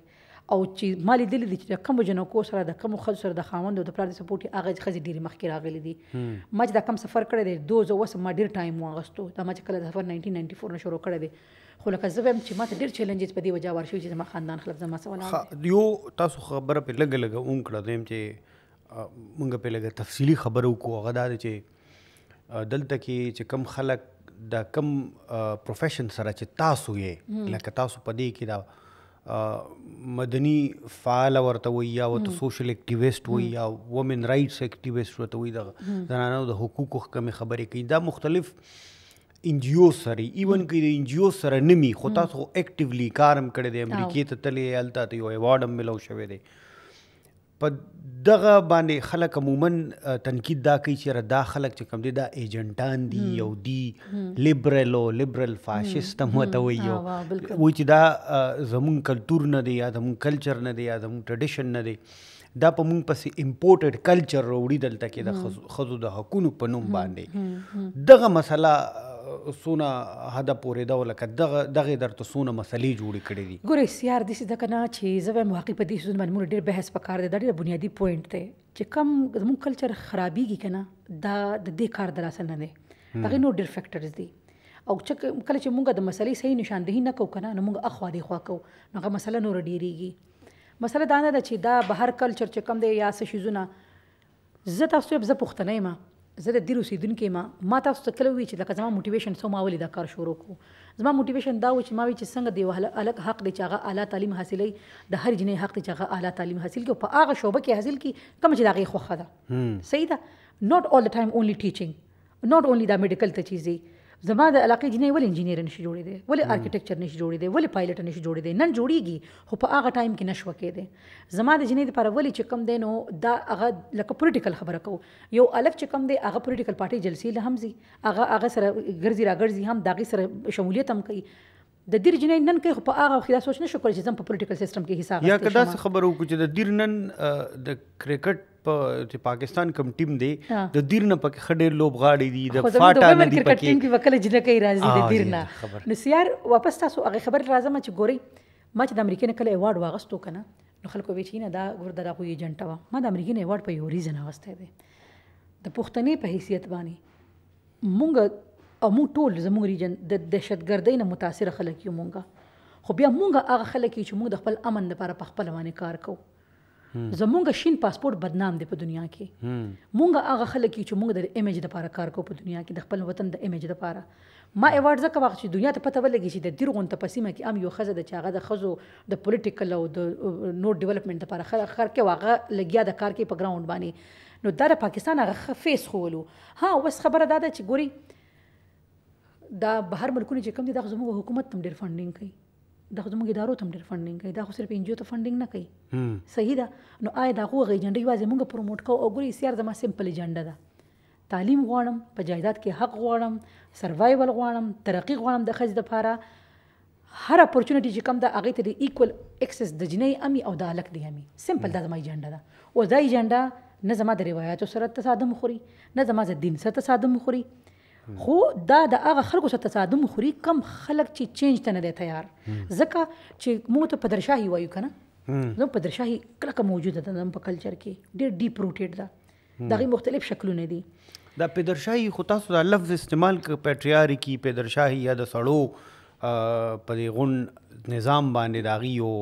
او چې مالی دلی دي چې کوم جنکو سره د کوم خل سره د خاوند او د پلار د سپورټ هغه خزي ډیر مخکې راغلي دي ما چې دا کم سفر کړی دی 2008 ما ډیر ټایم واغستو دا ما چې کله سفر 1994 نه شروع کړی دی خو لکه زه وایم چې ما ته ډېر چیلنجز په دې وجه ورشي چې ما خاندان خلک زما سوال یو تاسو خبره په لګ لګ اون کړه دیم چې مونږ په لګ تفصيلي خبرو کو غدا چې دلته کې چې کم خلک دا کم پروفیشن سره چې تاسو یې لکه تاسو په دې کې دا مدني فعال ورته وي یا ورته سوشل اکټیویست وي یا وومن رائټس اکټیویست ورته وي دا زنانو د حقوقو کمی خبرې کوي دا مختلف ان جی او سره ایون کې د ان جی او سره نمی خو تاسو اکټیولی کارم کړی دی امریکې ته تلې التا ته یو ایوارډ هم ملو شوی دی په دغه باندې خلک عموما تنقید دا کوي چې دا خلک چې کوم دي دا ایجنټان دي یو دي لیبرل او لیبرل فاشیست هم ته وي یو و چې دا زمون کلچر نه دی یا زمون کلچر نه دی یا زمون ټریډیشن نه دی دا په مونږ پسې امپورټډ کلچر وروړي دلته کې د خزو د حقونو په نوم باندې دغه مسله سونه هدا پورې دا ولکه دغه دغه درته سونه مسلې جوړې کړې دي ګورې سیار د سې د کنا چې زو موقع په دې سونه باندې موږ ډېر بحث پکار دي دا ډېر بنیادی پوینټ دی چې کم زموږ کلچر خرابيږي کنه دا د دې کار در اصل نه دی هغه نو ډېر فیکٹرز دي او چې کله چې مونږه د مسلې صحیح نشاندهي نه کوو کنه نو مونږ اخوا دی خوا کوو نو هغه مسله نور ډیریږي مسله دا نه ده چې دا بهر کلچر چې کم دی یا څه شیزونه زه تاسو په پښتنه یم زه د دیر اوسیدونکو ما ما تاسو ته کله وی چې لکه زما موټیویشن سو ما ولې دا کار شروع کو زما موټیویشن دا و چې ما وی چې څنګه دی وهله الګ حق دی چې هغه اعلی تعلیم حاصلې د هر جنې حق دی چې هغه اعلی تعلیم حاصل کړي په هغه شوبه کې حاصل کړي کوم چې دا غي خوخه ده صحیح ده not all the time only teaching not only دا میډیکل ته چیزې زما د علاقې جنې ول انجینیر نشي جوړې دي ول آرکیټیکچر نشي جوړې دي ول پایلټ نشي جوړې دي نن جوړیږي خو په هغه ټایم کې نشو کېده زما د جنې لپاره ول چې کم دینو دا هغه لکه پولیټیکل خبره کو یو الګ چې کم دی هغه پولیټیکل پارټي جلسې له همزي هغه هغه سره ګرځي راګرځي هم داغي سره شمولیت هم کوي د دیر جنې نن کې خو په هغه خو دا سوچ نشو کول چې زم په پولیټیکل سیستم کې حساب یا کدا خبرو کو چې د دیر نن د کرکټ په چې پاکستان کم ټیم دی د دیر نه پکې خډې لوب غاړي دي د فاټا نه دی پکې ټیم کې وکړه جنه کوي راځي د دیر نه نو سیار واپس تاسو هغه خبر راځم چې ګوري ما چې د امریکای نه کله ایوارډ واغستو کنه نو خلکو وی چې نه دا ګور دغه یو ایجنټ و ما د امریکای نه ایوارډ په یو ریزن واغسته دی د پښتنې په حیثیت باندې مونږ او مو ټول زموږ ریجن د دهشتګردۍ نه متاثر خلک یو مونږه خو بیا مونږه هغه خلک چې مونږ د خپل امن لپاره په خپل باندې کار کوو Hmm. زمونږ شین پاسپورت بدنام دی په دنیا کې hmm. مونږ هغه خلک چې مونږ د ایمیج لپاره کار کوو په دنیا کې د خپل وطن د ایمیج لپاره ما ایوارډ زکه واخ چې دنیا ته پته ولګي چې د ډیر غون تپسیمه کې ام یو خزه د چاغه د خزو د پولیټیکل او د نو ډیولپمنٹ لپاره خر کې واغه لګیا د کار کې په ګراوند باندې نو دا د پاکستان هغه فیس خولو ها وس خبره دا ده چې ګوري دا بهر ملکونه چې کم دي د زموږ حکومت تم ډیر فاندینګ کوي دا زموږ ادارو ته ډېر فندینګ کوي دا خو صرف انجیو ته فندینګ نه کوي صحیح ده نو آیا دا خو غي جنډي واځي موږ پروموټ کوو او ګوري سیار زموږ سیمپل ایجنډا ده تعلیم غواړم په جایداد کې حق غواړم سروایول غواړم ترقی غواړم د خځې د لپاره هر اپورتونټی چې کم ده هغه ته ایکوال اکسس د جنې امي او د الک دی امي سیمپل دا زموږ ایجنډا ده او دا ایجنډا نه زموږ د روایتو سره تصادم خوري نه زموږ د دین سره تصادم خوري خو دا د هغه خلکو سره تصادم خوري کم خلک چې چینج ته نه دی تیار ځکه چې موږ ته پدرشاهي وایو کنه نو پدرشاهي کله کوم موجوده ده په کلچر کې ډېر ډیپ روټډ ده دغه مختلف شکلونه دي دا پدرشاهي خو تاسو دا لفظ استعمال ک پټریاري کې پدرشاهي یا د سړو په دې غون نظام باندې داغي یو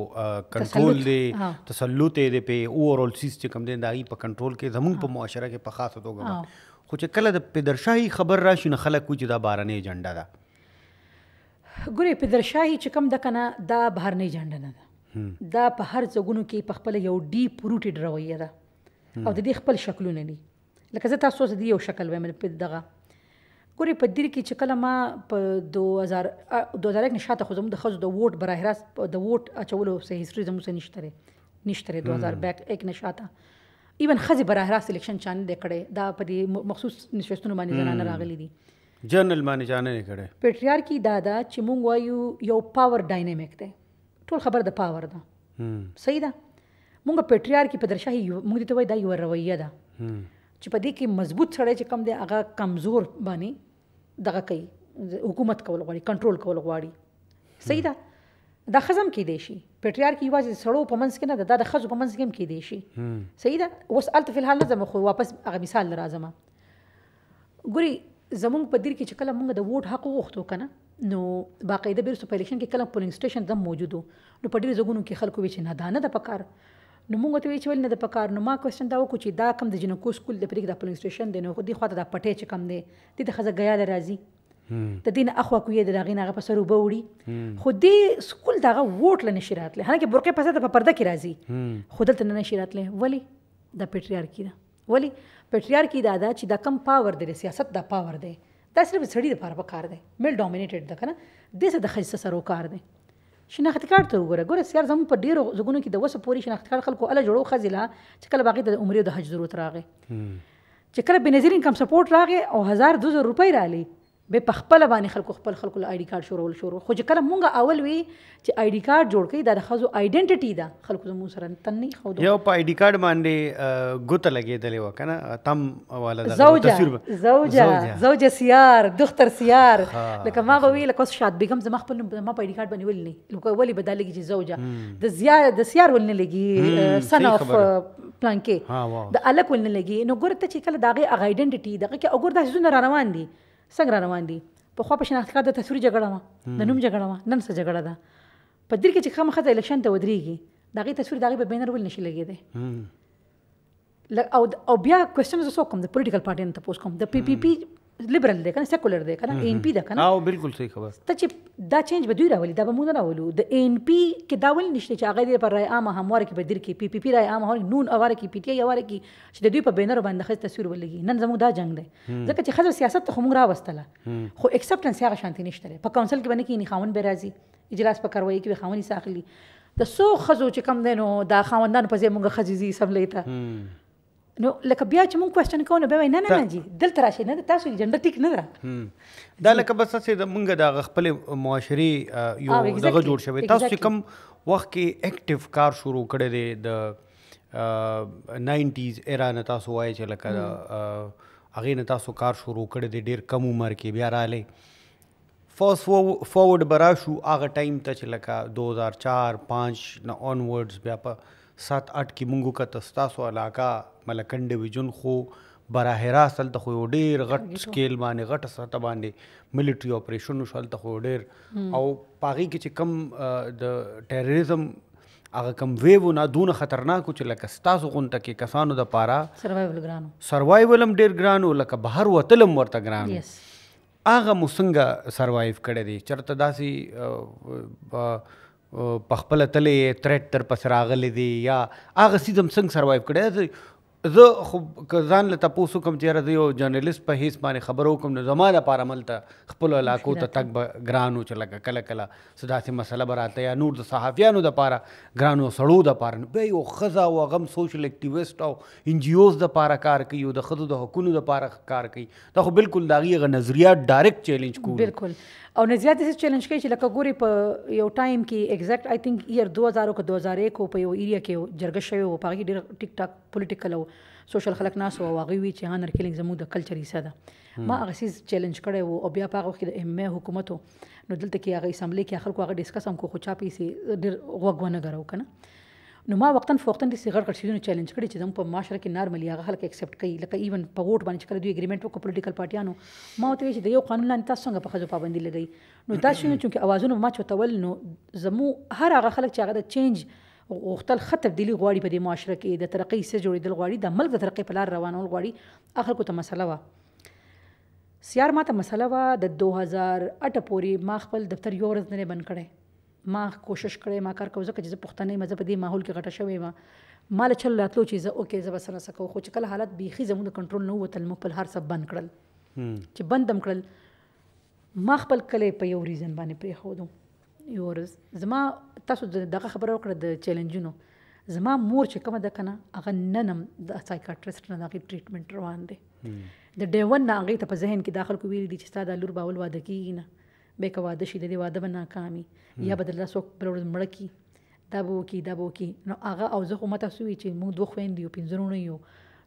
کنټرول دی تسلط دی په اوورال سیستم کم دی داغي په کنټرول کې زمون په معاشره کې په خاصه توګه خو چې کله د پدرشاهي خبر راشي نه خلک کوچ دا بارنه ایجنډا ده ګورې پدرشاهي چې کم د کنه دا بهرنی ایجنډا نه ده دا په هر ځګونو کې په خپل یو ډیپ روټډ رویه ده او د دې خپل شکلونه دي لکه زه تاسو ته یو شکل وایم په دغه ګورې په دیر کې چې کله ما په 2000 2001 نشاته خو زموږ د خزو د ووټ براه راست د ووټ اچولو سه هیستوري زموږ نشته نشته 2000 بیک 1 نشاته ایون خزه براه راست الیکشن چانه د کړي دا په دې مخصوص نشستونو باندې زنانه راغلي دي جنرال باندې چانه نه کړي پیټریار کی دادا چې مونږ وایو یو پاور ډاینامیک دی ټول خبر د پاور ده صحیح ده مونږ پیټریار کی پدرشاهي مونږ ته وای دا یو رویه ده چې په دې کې مضبوط سره چې کم دی هغه کمزور باندې دغه کوي حکومت کول غواړي کنټرول کول غواړي صحیح ده دا خزم کې دی شي پټریار کې واځي سړو په منځ کې نه دا د خزو په منځ کې کې دی شي صحیح ده اوس الته فی الحال زمو خو واپس هغه مثال راځم ګوري زمونږ په دیر کې چې کله مونږ د ووټ حق وغوښتو کنه نو باقاعده بیرته په الیکشن کې کله پولینګ سټیشن زم موجودو نو په ډیر زګونو کې خلکو وی چې نه دانه د پکار نو موږ ته وی چې ول نه د پکار نو ما کوشن دا وکړو چې دا کم د جنکو سکول د پریک د پولینګ سټیشن دی نو خو دی خواته د پټې چې کم دی د خزه غیا لري راځي د دین اخوا کوی د داغین هغه پسر وبوړي خو دې سکول دغه ووټ لنه شرات له هغه برقه پسه د پرده کې راځي خو دلته نه شرات له ولی د پیټریارکی دا ولی پیټریارکی دا دا چې د کم پاور د سیاست د پاور دی دا صرف سړی د لپاره کار دی میل ډومینیټډ ده کنه د څه د خصه سره کار دی شناخت کار ته وګوره ګوره سیار زمو په ډیرو زګونو کې د وسه پوری شناخت کار خلکو اله جوړو خزله چې کله باقي د عمرې د حج ضرورت راغی چې کله بنظیر انکم سپورټ راغی او 1200 روپۍ رالی به په خپل باندې خلکو خپل خلکو له آی ډی کارت شروع شروع خو چې کله مونږه اول وی چې آی ډی کارت جوړ کړي دا د خزو آیډنټیټی ده خلکو زموږ سره تن نه خو یو په آی ډی کارت باندې ګوت لګیدلې و کنه تم والا د تصویر زوجا زوجا سیار دختر سیار لکه ما غوي لکه شاد بیگم زما خپل ما په آی ډی کارت باندې ولني لکه ولی بدالګي چې زوجا د زیار د سیار ولني لګي سن اف پلان کې د الک ولني لګي نو ګورته چې کله داغه آیډنټیټی دغه کې وګور دا ځونه روان دي څنګه روان دي په خو په شناخت کاته تصویر جګړه ما د نوم جګړه ما نن څه جګړه ده په دې کې چې خامخا د الیکشن ته ودرېږي دغه تصویر دغه په بینر ول نشي لګیدي او او بیا کوېشنز وسو کوم د پولیټیکل پارټي نه تاسو کوم د پی پی پی لیبرل دی کنه سیکولر دی کنه ان پی دا کنه او بالکل صحیح خبر ته چې دا چینج به دوی راولي دا به موږ نه راولو د ان پی کې دا ول نشته چې هغه پر رای عام هموار کې بدیر کې پی پی پی رای عام هور نون اوار کې پی ټی اوار کې چې دوی په بینر باندې خځه تصویر ولګي نن زموږ دا جنگ دی ځکه چې خځه سیاست ته موږ راوستله خو اکسپټنس هغه شانتي نشته په کونسل کې باندې کې نه خاون به راځي اجلاس په کاروي کې به خاوني ساخلي د سو خزو چې کم دینو دا خاوندان په ځای موږ خځې سم لیتا نو لکه بیا چې مونږ کوېشن کوو نو بیا وایي نه نه نه جی دلته راشئ نه تاسو جنډر ټیک نه ده دا لکه بس چې مونږ د خپلې معاشرې یو دغه جوړ شوی تاسو چې کوم وخت کې اکټیو کار شروع کړی دی د ناینټیز ایرا نه تاسو وایي چې لکه هغې نه تاسو کار شروع کړی دی ډېر کم عمر کې بیا راغلی فاست فورورډ به راشو هغه ټایم ته چې لکه دو هزار چار پانچ نه آنورډز بیا په سات اټ کې مونږ وکړه تاسو علاقه ملکن ډیویژن خو براه راست هلته خو یو ډېر غټ سکیل باندې غټه سطح باندې ملټري اپریشن شو هلته خو ډېر او پاغي کې چې کم د ټیرریزم هغه کم ویو نه دون خطرناک چې لکه ستاسو غونټه کې کسانو د پاره سروایول ګرانو سروایول هم ډېر ګرانو لکه بهر وتلم ورته ګرانو هغه مو څنګه سروایو کړی دی چرته داسي په خپل تلې تریټ تر پس راغلي دي یا هغه سیدم څنګه سروایو کړی دی زه خو ځان له تاسو کوم چیرې یو جرنالیست په هیڅ باندې خبرو کوم نو زما د پاره ملته خپل علاقو ته تک ګرانو چې لګه کله کله صداسې مسله براته یا نور د صحافیانو د پاره ګرانو سړو د پاره به یو خزا او غم سوشل اکټیویست او ان جی اوز د پاره کار کوي او د خدو د حقوقو د پاره کار کوي دا خو بالکل داغي غ نظریات ډایرکټ چیلنج کوي بالکل او نظریات داسې چیلنج کوي چې لکه ګوري په یو ټایم کې اگزیکټ آی تھنک ایئر 2000 او 2001 په یو ایریا کې جرګه شوی و په هغه ډېر ټیک ټاک پولیټیکل او سوشل خلک ناس او واغوي وي چې هانر کلینګ زموږ د کلچر حصہ ده ما هغه سیس چیلنج کړی وو او بیا په هغه وخت د ام حکومت نو دلته کې هغه اسمبلی کې خلکو هغه ډیسکس هم کو خو چا پیسې ډیر وګونه غرو کنه نو ما وقتن فوقتن د سیګر کړ شیونه چیلنج کړی چې زموږ په معاشره کې نارملی هغه خلک اکسپټ کوي لکه ایون په ووټ باندې چې دوی اګریمنت وکړ پولیټیکل پارټیانو ما ته چې د یو قانون لاندې تاسو څنګه په خځو پابندي لګی نو دا شیونه چې اوازونه ما چوتول نو زمو هر هغه خلک چې هغه د چینج غوښتل ښه تبدیلی غواړي په دې معاشره کې د ترقۍ سره جوړېدل غواړي د ملک د ترقۍ په لار روانول غواړي اخر کو ته مسله وه سیار ما ته مسله وه د 2008 پورې ما خپل دفتر یو ورځ نه بند کړي ما کوشش کړې ما کار کوم ځکه چې پښتنې مزه په دې ماحول کې غټه شوې ما مال چل راتلو چې زه اوکې زه بسنه سکو خو چې کله حالت بيخي زموږ کنټرول نه وتل مو په هر څه بند کړل چې بندم کړل ما خپل کلی په یو ریزن باندې پرې خودم یورز زما تاسو دغه خبره وکړه د چیلنجونو زما مور چې کومه ده کنه هغه ننم د سایکاټریسټ نه دغه ټریټمنټ روان دی د ډے ون نه هغه ته په ذهن کې داخل کو ویل دي چې ستا د لور باول واده کیږي نه به کا واده شي د واده به ناکامي یا بدل سو بل ورځ مړ کی دا به وکی دا به وکی نو هغه او زه خو مته سوې چې موږ دوه خويندې او پنځونه یو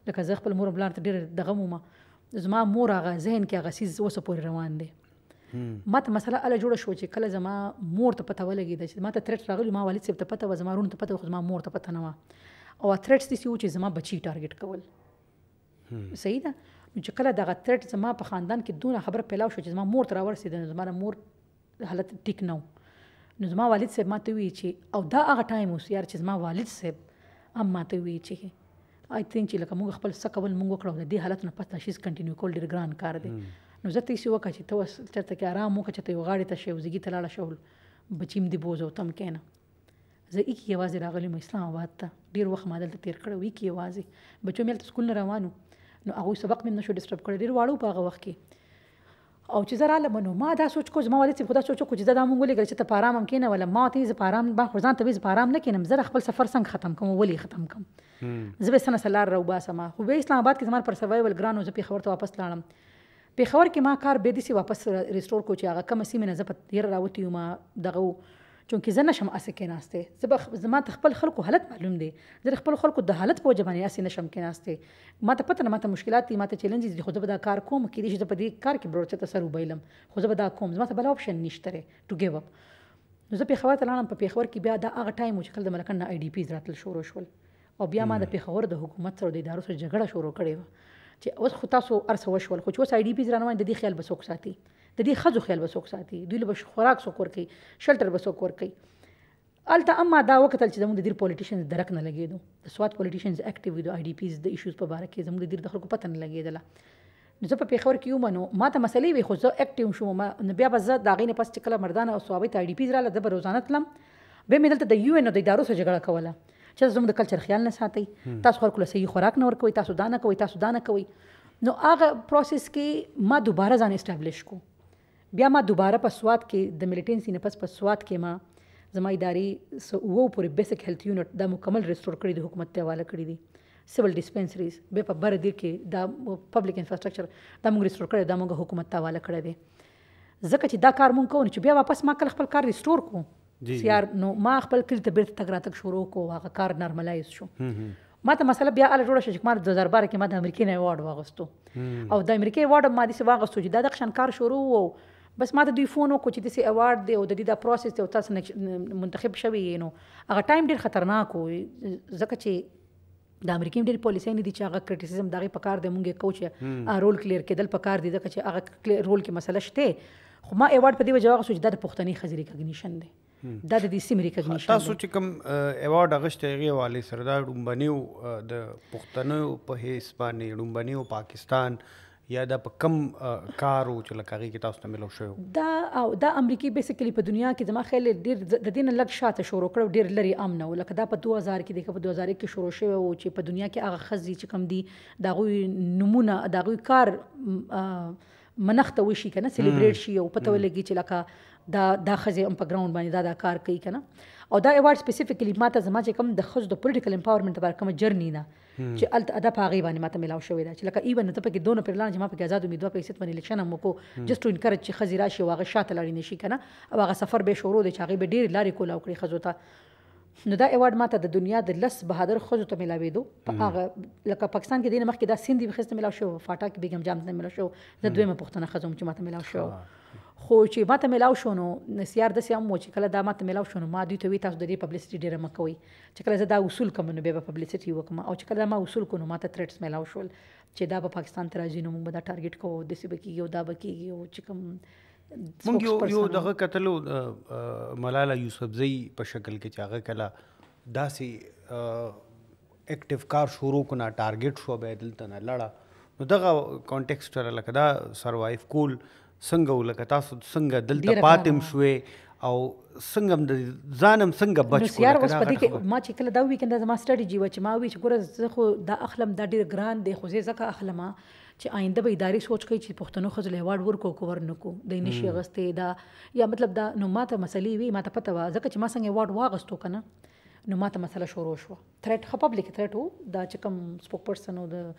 لکه زه خپل مور بلار ته ډېر دغه مو ما زما مور هغه ذهن کې هغه سیز وسه پورې روان دی ماته مسله اله جوړه شو چې کله زما مور ته پته ولګېده چې ماته ترټ راغلی ما والد صاحب ته پته و زما رون ته پته خو زما مور ته پته نه و او ترټ دي چې زما بچی ټارګټ کول صحیح ده نو چې کله دغه ترټ زما په خاندان کې دونه خبره پیلاو شو چې زما مور ته راورسېده زما مور حالت ټیک نه و نو زما والد صاحب ماته وی چې او دا هغه ټایم اوس یار چې زما والد صاحب هم ماته وی چې آی تھینک چې لکه موږ خپل څه کول موږ وکړو د دې حالت نه پته شي کنټینیو کول ډیر ګران کار دی نو زه تاسو وکړه چې ته وس چرته کې آرام وکړه چې ته یو غاړې ته شې وزګی ته لاړه شول بچیم دی بوزو تم کینا زه یک یوازې راغلی مې اسلام آباد ته ډیر وخت ما دلته تیر کړو یک یوازې بچو مې تل سکول روانو نو هغه سبق مې نشو ډیسټرب کړ ډیر واړو په هغه وخت کې او چې زرا لمنو ما دا سوچ کو زما ولې چې خدا سوچ کو چې دا مونږ لګل چې ته پارام هم کینه ولا ما ته ز پارام با خو ځان ته ز پارام نه کینم زره خپل سفر څنګه ختم کوم ولې ختم کوم زه به سنه سلار رو باسم خو به اسلام آباد کې زما پر سرвайвал ګرانو زه په خبرته واپس لاړم پیښور کې ما کار به دې سي واپس ریسٹور کو چې هغه کم سیمه نه زپت ډیر راوتی ما دغه چونکی زنه شم اسه کې ناشته زب زما تخپل خلکو حالت معلوم دي زه خپل خلکو د حالت په جبانه اسه نشم کې ناشته ما ته پته نه ما ته مشکلات دي ما ته چیلنجز دي خو زه به دا کار کوم کې دې چې په دې کار کې بروچ ته سر وبایلم خو زه به دا کوم زما ته بل اپشن نشته ټو گیو اپ نو زه پیښور ته لاړم په پیښور کې بیا دا هغه ټایم چې کله د ملکن نه آی ډی پی راتل شروع شول او بیا ما د پیښور د حکومت سره د ادارو سره جګړه شروع کړې وه چې اوس خو تاسو ارسه وشول خو چې اوس آی ډی پی ځرانه د دې خیال بسوک ساتي د دې خزو خیال بسوک ساتي دوی له خوراک سو کور کوي شلټر بسوک ور کوي الته اما دا وکتل چې زموږ د ډیر پولیټیشنز درک نه لګیدو د سواد پولیټیشنز اکټیو وي د آی ډی پیز د ایشوز په اړه کې زموږ د ډیر د خلکو پته نه لګیدله نو زه په پیښور کې ومنو ما ته مسلې وي خو زه اکټیو شوم ما نو بیا به زه دا غینې پس چې کله مردانه او سوابې ته آی ډی پیز رااله د روزانه تلم به مې دلته د یو ان د ادارو سره جګړه کوله چې زموږ د کلچر خیال نه ساتي تاسو خلکو له صحیح خوراک نه ورکوي تاسو دانه کوي تاسو دانه کوي نو هغه پروسس کې ما دوباره ځان استابلیش کو بیا ما دوباره په سواد کې د میلیټنسي نه پس په سواد کې ما زما اداري وو پورې بیسیک هیلث یونټ دا مکمل ریسټور کړی د حکومت ته حواله کړی دي سیول ډیسپنسریز به په بر دیر کې دا پبلک انفراستراکچر دا موږ ریسټور کړی دا موږ حکومت ته حواله کړی دی ځکه چې دا کار مونږ کوو چې بیا واپس ما کل خپل کار ریسټور کوو سیار نو ما خپل کلی ته بیرته تګ راتګ شروع کو هغه کار نارملایز شو ما ته مسله بیا ال جوړه شو چې ما د دربار کې ما د امریکای نه وارد واغستو او د امریکای وارد ما دې سه واغستو چې دا د خشن کار شروع وو بس ما ته دوی فون وکړو چې دسي اوارد دی او د دې دا پروسس دی او تاسو منتخب شوی نو هغه ټایم ډیر خطرناک وو ځکه چې د امریکای ډېر پالیسۍ نه دي چې هغه کرټیسیزم دغه په کار د مونږه کوچ رول کلیر کېدل په کار دي ځکه چې هغه رول کې مسله شته خو ما ایوارډ په دې وجوه غوښتل چې د پښتني خزري کګنیشن دی دا د دې سیمې ریکګنیشن تاسو چې کوم ایوارډ اغشته یې والي سردار ډومبنیو د پښتنو په هیڅ باندې ډومبنیو پاکستان یا دا په کم کارو چې لکه کې تاسو ته ملو شو دا او دا امریکای بیسیکلی په دنیا کې زما خیال ډیر د دین لګ شاته شروع کړو ډیر لري امن او لکه دا په 2000 کې دغه په 2000 کې شروع شوی او چې په دنیا کې هغه خزي چې کم دی دا غوي نمونه دا غوي کار منخته وشي کنه سلیبریټ شي او پته ولګي چې لکه دا دا خزه هم په ګراوند باندې دا دا کار کوي کنه او دا ایوارډ سپیسیفیکلی ماته زما چې کوم د خزو د پولیټیکل امپاورمنت لپاره کوم جرنی ده چې الته ادا پاغي باندې ماته ملاو شوې ده چې لکه ایون ته پکې دونه پرلان جما پکې آزاد امیدوار په حیثیت باندې الیکشن هم وکړو جست ټو انکرج چې خزي راشي واغه شاته لاړې نشي کنه او هغه سفر به شروع دي چې هغه به ډیر لارې کولا او کړی خزو ته نو دا ایوارډ ماته د دنیا د لس بهادر خزو ته ملاويدو په هغه لکه پاکستان کې دینه مخکې دا سیندي بخښته ملاو شو فاټا کې بیگم جام ته ملاو شو د دویمه پښتنه خزوم چې ماته ملاو شو خو چې ماته ملاو شونو نسیار د سیام مو چې کله دا ماته ملاو شونو ما دوی ته وی تاسو د دې پبلسټی ډیره مکوي چې کله زه دا اصول کوم نو به پبلسټی وکم او چې کله ما اصول کوم ماته تھریټس ملاو شول چې دا په پاکستان تر راځي نو موږ دا ټارګټ کوو د سی بکیږي او دا بکیږي او چې کوم موږ یو یو دغه کتلو ملاله یوسفزئی په شکل کې چاغه کله داسې اکټیو کار شروع کنا ټارګټ شو به دلته نه لړا نو دغه کانټیکسټ لکه دا سروایو کول cool څنګه ولګ تاسو څنګه دلته پاتم شوې او څنګه د ځانم څنګه بچ کړم یار اوس پدې کې ما چې کله دا ویکنده زما سټډیجی و چې ما وی چې ګوره زه خو دا اخلم دا ډیر ګران دی خو زه زکه اخلم چې آینده به اداري سوچ کوي چې پښتنو خځو له واړ ورکو کو ورنکو د نشي غستې دا یا مطلب دا نو ماته مسلې وی ماته پته و زکه چې ما څنګه واړ واغستو کنه نو ماته مسله شروع شو تھریټ خو پبلک تھریټ وو دا چې کوم سپوک پرسن او د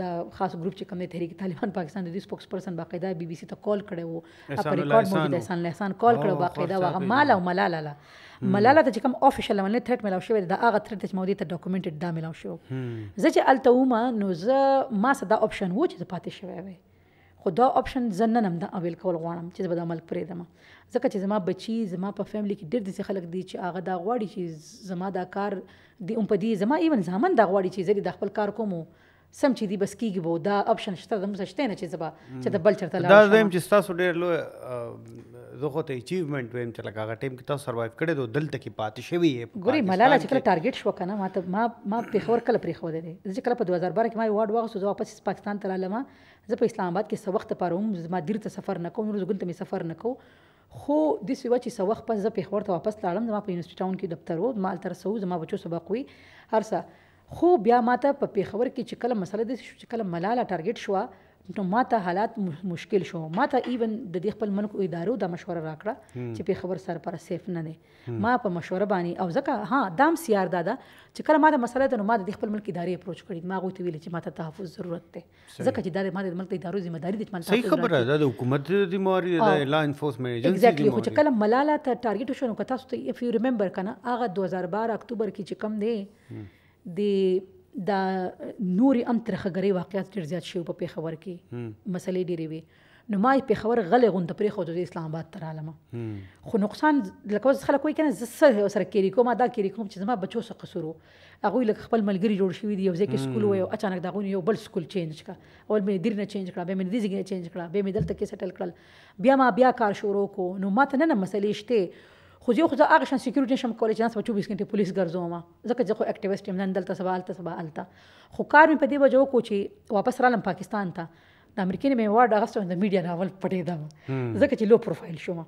دا خاص ګروپ چې کوم د تحریک طالبان پاکستان د دې سپوک پرسن باقاعده بي بي سي ته کال کړي وو په ریکارډ موجود احسان احسان کال کړي باقاعده واغه مال او ملال لاله ملاله ته چې کوم افیشل باندې تھریټ ملاو شوی دا هغه تھریټ چې مودي ته ډاکومېنټډ دا ملاو شو زه چې التوما نو زه ما صدا اپشن وو چې پاتې شوی وای خو دا اپشن زننم دا اویل کول غواړم چې به د عمل پرې دمه ځکه چې زما بچي زما په فیملی کې ډېر داسې خلک دي چې هغه دا غواړي چې زما دا کار دی هم په دې زما ایون زامن دا غواړي چې زه د خپل کار کوم سم چې دی بس کیږي وو دا اپشن شته د موږ شته نه چې زبا چې د بل چرته لاړ دا زم چې تاسو ډېر لو زه خو ته اچیومنت ویم چې لکه هغه ټیم کې تاسو سروایو کړی دو دلته کې پاتې شوی یې ګوري ملاله چې کله ټارګټ شو کنه ما ته ما ما په خور کله پرې خو ده چې کله په 2012 کې ما وارد واغ سو واپس پاکستان ته لاله ما زه په اسلام آباد کې سوخت پروم زما دیر ته سفر نکوم روز ګنته می سفر نکوم خو د سیوا چې سوخ پس زه په خبرته واپس لاړم زما په یونیورسيټي ټاون کې دفتر وو مال تر سو زما بچو سبق وی هرڅه خو بیا ماته په پیښور کې چې کله مسله د شو چې کله ملاله ټارګټ شو نو ماته حالات مشکل شو ماته ایون د دې خپل ملک ادارو د مشوره راکړه چې په خبر سر پر سیف نه دي ما په مشوره باندې او ځکه ها دام سیار دادا چې کله ما د مسله ته نو ما د خپل ملک ادارې اپروچ کړی ما غوته ویل چې ماته تحفظ ضرورت دی ځکه چې دا ما د ملک ادارو ځمېداري دي چې مال صحیح خبره ده د حکومت د موري د لا انفورسمنت ایجنسی ایگزیکټلی خو چې کله ملاله ته ټارګټ شو نو که تاسو ته اف یو ریممبر کنه هغه 2012 اکتوبر کې چې کم دی د دا نوري ام ترخګری واقعیت ډیر زیات شی په پیښور کې مسلې ډیرې وي نو ما پیښور غلې غوند پرې خو د اسلام آباد تر عالمه خو نقصان لکه اوس خلک وایي کنه ز سره سره کېری کوم دا کېری کوم چې زما بچو سره قصورو هغه لکه خپل ملګری جوړ شوی دی یو ځکه سکول وایو اچانک دا غونی یو بل سکول چینج کا اول مې دیر نه چینج کړه به مې دې ځګه چینج کړه به مې دلته کې سټل کړل بیا ما بیا کار شروع کو نو ماته نه مسلې شته خو زه خو زه هغه شان سکیورټي نشم کولای چې نن سبا 24 غنټه پولیس ګرځوم ځکه زه خو اکټیویست یم نن دلته سبا هلته سبا هلته خو کار مې په دې وجه وکړو چې واپس رالم پاکستان ته د امریکای مې وارډ هغه ستوند میډیا ناول پټېدم ځکه چې لو پروفایل شوم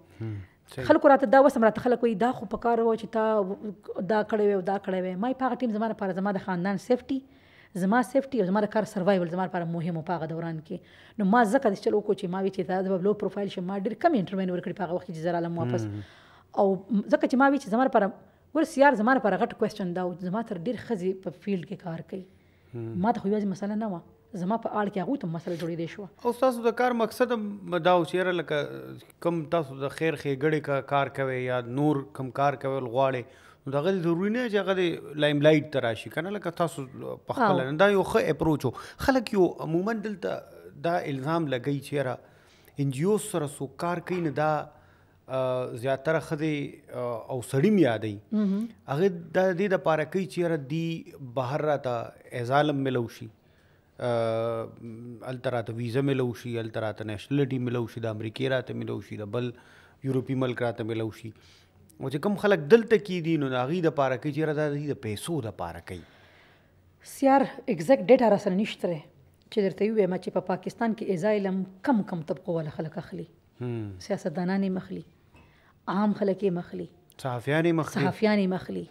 خلکو راته دا وسم راته خلک وي دا خو په کار و چې تا دا کړې و دا کړې و مې پاغه ټیم زماره لپاره زما د خاندان سیفټي زما سیفټي او زما د کار سروایول زما لپاره مهمه پاغه دوران کې نو ما ځکه د چلو کو چې ما وی چې دا د لو پروفایل شم ما ډېر کم انټرویو ورکړي پاغه وخت چې زرا لم واپس او ځکه چې ما وی چې زما لپاره ور سیار زما لپاره غټ کوېشن دا زما تر ډیر خزي په فیلډ کې کار کوي ما ته خو یوازې مسله نه و زما په اړه کې هغه ته مسله جوړې دي شو او تاسو د کار مقصد دا و چې لکه کم تاسو د خیر خېګړې کا کار کوي یا نور کم کار کوي غواړي نو دغه ضروري نه چې هغه د لایم لایټ ته راشي کنه لکه تاسو په خپل نه دا یو ښه اپروچ خلک یو عموما دلته دا الزام لګی چې را ان جی او سره سو کار کوي نه دا زیاتره خدي او سړی میا دی هغه د دې د پاره کوي چې را دی بهر را ته ازالم ملوشي الترات ویزه ملوشي الترات نېشنلټي ملوشي د امریکای را ته ملوشي د بل یورپی ملک را ته ملوشي او چې کم خلک دلته کې دي نو هغه د پاره کوي چې را د پیسو د پاره کوي سیار ایگزیکټ ډیټا را سره نشته چې درته ویم چې په پاکستان کې ازایلم کم کم طبقه ول خلک اخلي سیاستدانان مخلي عام خلک یې مخلي صحافیان یې مخلي صحافیان یې مخلي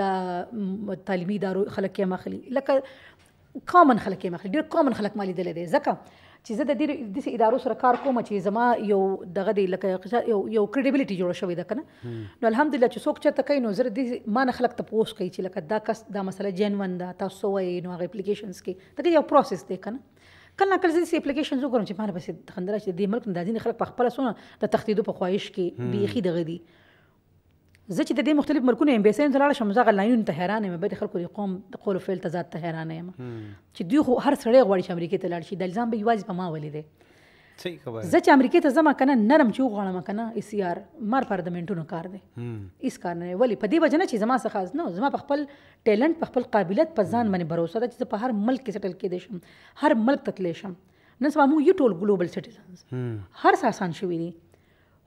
د تعلیمي ادارو خلک یې مخلي لکه کامن خلک یې مخلي ډېر کامن خلک مالي دل دي ځکه چې زه د دې د ادارو سره کار کوم چې زما یو دغه دی لکه یو یو کریډیبিলিټي جوړ شوی ده کنه نو الحمدلله چې څوک چرته کین نو زه دې ما نه خلک ته پوس کوي چې لکه دا کس دا مسله جنون ده تاسو وایي نو غو اپلیکیشنز کې دا یو پروسس دی کنه کله ناکله ځینې اپلیکیشن زه ګورم چې مانه بس خندره چې دې ملک نه ځینې خلک په خپل سونه د تخدیدو په خواهش کې بیخي دغه دي زه چې د دې مختلف مرکونو ام بي سي ته لاړ شم زه لاینونو ته حیران یم به خلکو د قوم د قول او فعل تضاد ته حیران یم چې دوی خو هر سړی غواړي چې امریکا ته لاړ شي د الزام به یوازې په ما ولې دی زه چې امریکای ته ځم کنه نرم چې غواړم کنه اس یار مر پر د منټونو کار دی اس کار نه ولی په دې وجه نه چې زما څه خاص نه زما په خپل ټیلنت په خپل قابلیت په ځان باندې باور ده چې په هر ملک کې سټل کې دي شم هر ملک ته تللی شم نن سبا موږ یو ټول ګلوبل سټیزنز هر څه آسان شوی دي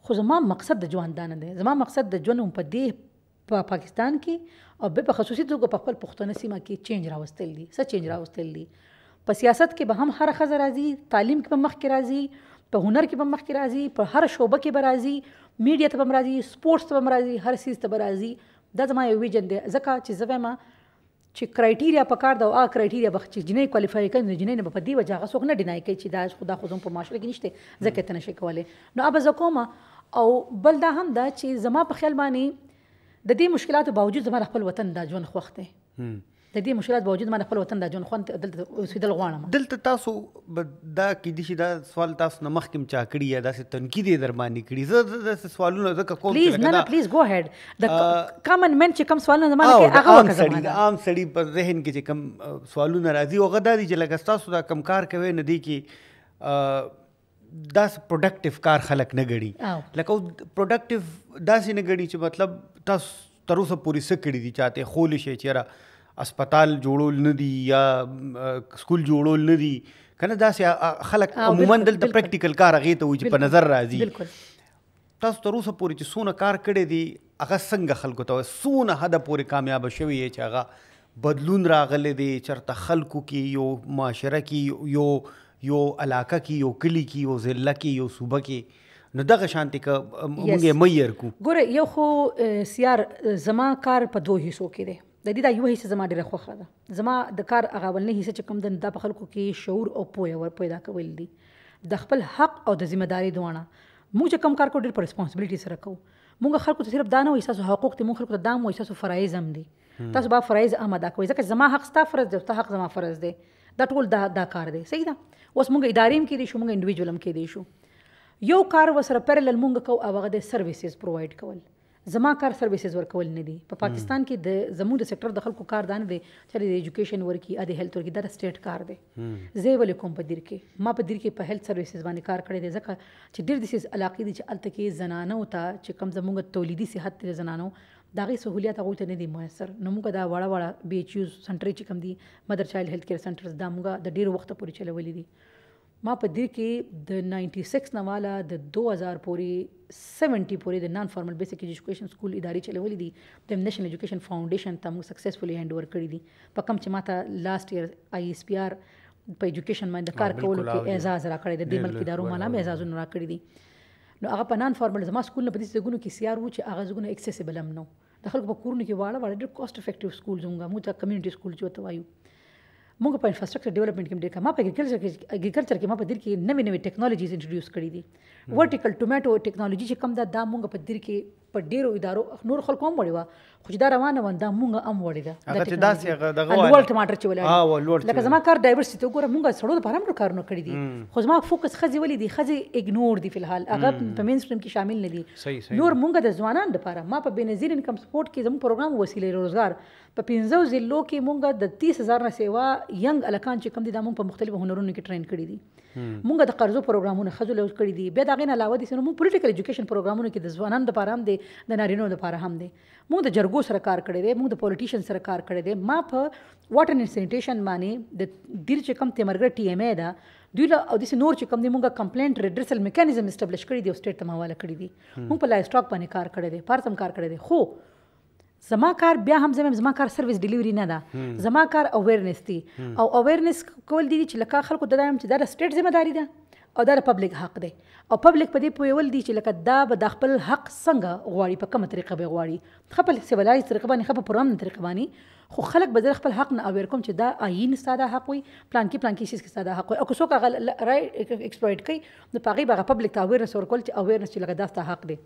خو زما مقصد د ژوند دانه دی زما مقصد د ژوند په دې په پاکستان کې او به په خصوصي توګه په خپل پښتون سیمه کې چینج راوستل دي څه چینج راوستل دي په سیاست کې به هم هر خزه راځي تعلیم کې به مخ کې راځي په هنر کې به مخ کې راځي په هر شوبه کې به راځي میډیا ته به راځي سپورتس ته به راځي هر سیس ته به راځي دا زما یو ویژن دی ځکه چې زه ما چې کرایټیریا پکار دا او کرایټیریا بخ چې جنې کوالیفای کوي نو جنې نه په دې وجه غسوک نه ډینای کوي چې دا خدا خودم په معاشره کې نشته ځکه ته نشي کولای نو اب زه کوم او بل دا هم دا چې زما په خیال باندې د دې مشکلاتو باوجود زما خپل وطن دا ژوند خوښ دی د دې مشکلات باوجود ما خپل وطن د جون خوان دلته اوسېدل غواړم دلته تاسو دا کې دي چې دا سوال تاسو نه مخکې چا کړی یا داسې تنقید یې در باندې کړی زه داسې سوالونه ځکه کوم پلیز نه نه پلیز گو هډ د کامن من چې کم سوالونه زما کې هغه وکړم عام سړی په ذهن کې چې کم سوالونه راځي او غدا دي چې لکه تاسو دا کم کار کوي نه دی کې داس پروډکټیو کار خلک نه غړي لکه پروډکټیو داسې نه غړي چې مطلب تاسو تر اوسه پوری سکړی دي چاته خول شي چیرې اسپیټال جوړول نه دي یا سکول جوړول نه دي کنه دا سي خلک عموما دلته پریکټیکل کار غي ته وجه په نظر راځي بالکل تاسو تر اوسه پورې چې سونه کار کړی دی هغه څنګه خلکو ته سونه هدا پورې کامیاب شوی چې هغه بدلون راغلی دی چرته خلکو کې یو معاشره کې یو یو علاقه کې یو کلی کې یو ضلع کې یو صوبه کې نو دغه شانتي ک موږ یې مېر کو ګوره یو خو سیار زما کار په دوه حصو کې دی د دې دا یو حصہ زما ډیره خوخه ده زما د کار اغاولنې حصہ چې کم د په خلکو کې شعور او پوهه ور پیدا کول دي د خپل حق او د ځمېداري دوانه موږ چې کم کار کوو ډېر پر ریسپانسبিলিټي سره کوو موږ خلکو ته صرف دا نه وایي تاسو حقوق ته موږ خلکو ته دا مو تاسو فرایز هم دي تاسو به فرایز هم ادا کوئ ځکه زما حق ستا فرض دی او حق زما فرض دی دا ټول دا دا کار دی صحیح ده اوس موږ ادارې هم کېدای شو موږ انډیویډوال هم کېدای شو یو کار وسره پیرلل موږ کو او هغه د سرویسز پروواید کول زما کار سرویسز ورکول نه دي په پاکستان کې د زموږ د سېکټر د خلکو کار دان دي چې د اډوکیشن ورکی ا د هیلث ورکی دا سټیټ کار دی زه ولې کوم په دیر کې ما په دیر کې په هیلث سرویسز باندې کار کړی دی ځکه چې ډیر د سیس علاقې دي چې الته کې زنانه وتا چې کم زموږ تولیدي صحت لري زنانو داغه سہولیت هغه ته نه دي میسر نو موږ دا وړه وړه بي ایچ یو سنټر چې کم دي مدر چایلډ هیلث کیر سنټرز دا موږ د ډیر وخت پورې چلولې دي ما په دې کې د 96 نواله د 2000 پورې 70 پورې د نان فارمل بیسیک ایجوکیشن سکول اداري چلولې دي د نېشنل ایجوکیشن فاونډیشن ته موږ سکسسفلی هاند ور کړی دي په کم چې ماته لاست ایئر آی اس پی آر په ایجوکیشن باندې کار کولو کې اعزاز راکړی د دې ملک ادارو مالا مې اعزازونه راکړی دي نو هغه په نان فارمل زما سکول نه په دې څګونو کې سیار وو چې هغه زګونو اکسسیبل هم نو د خلکو په کورونو کې واړه واړه ډېر کوست افیکټیو سکول زموږه موږ ته کمیونټي سکول چې وته وایو موږ په انفراستراکچر ډیولپمنٹ کې ډېر کم په اګریکلچر کې اګریکلچر کې ما په دیر کې نوې نوې ټیکنالوژیز انټروډیوس کړې دي ورټیکل ټوماټو ټیکنالوژي چې کم ده دا موږ په دیر کې په ډیرو ادارو نور خلک هم وړي وه خو چې دا روانه ونه دا مونږ هم وړې ده هغه چې داسې دغه لوړ ټماټر چې ولاړ لکه زما کار ډایورسټي ته وګوره مونږ سړو لپاره هم کارونه کړي دي خو زما فوکس ښځې ولې دي ښځې اګنور دي فلحال هغه په مین سټریم کې شامل نه دي نور مونږ د ځوانانو لپاره ما په بنظیر انکم سپورټ کې زموږ پروګرام وسیله روزګار په پنځو ضلعو کې مونږ د 30000 نه سیوا ینګ الکان چې کم دي دا مونږ په مختلفو هنرونو کې ټرین کړي دي مونږ د قرضو پروګرامونه خزو لوز کړی دي به دا غین علاوه دي نو پولیټیکل اډوকেশন پروګرامونو کې د ځوانانو لپاره هم دي د نارینو لپاره هم دي مونږ د جرګو سره کار کړی دی مونږ د پولیټیشن سره کار کړی دی ما په واټر ان سینټیشن باندې د ډیر چې کم تیمرګر ټي ایم ای دا دوی له او د نور چې کم دی مونږه کمپلینټ ریډرسل میکانیزم استابلیش کړی دی او سټیټ ته حواله کړی دی مونږ په لایسټاک باندې کار کړی دی پارسم کار کړی دی خو زما کار بیا هم زمم زما کار سرویس ډیلیوري نه ده زما کار اویرنس دی او اویرنس کول دي چې لکه خلکو د دایم چې دا سټیټ ځمېداري ده او دا د پبلک حق دی او پبلک په دې پویول دي چې لکه دا به د خپل حق څنګه غواړي په کومه طریقه به غواړي خپل سیولایز طریقه باندې خپل پرام طریقه باندې خو خلک به خپل حق نه اویر کوم چې دا آئین ساده حق وي پلان کې پلان کې شیز کې ساده حق وي او کوڅو کا غل رائټ ایکسپلویټ کوي نو پاغي به پبلک ته اویرنس ورکول چې اویرنس چې لکه دا حق دی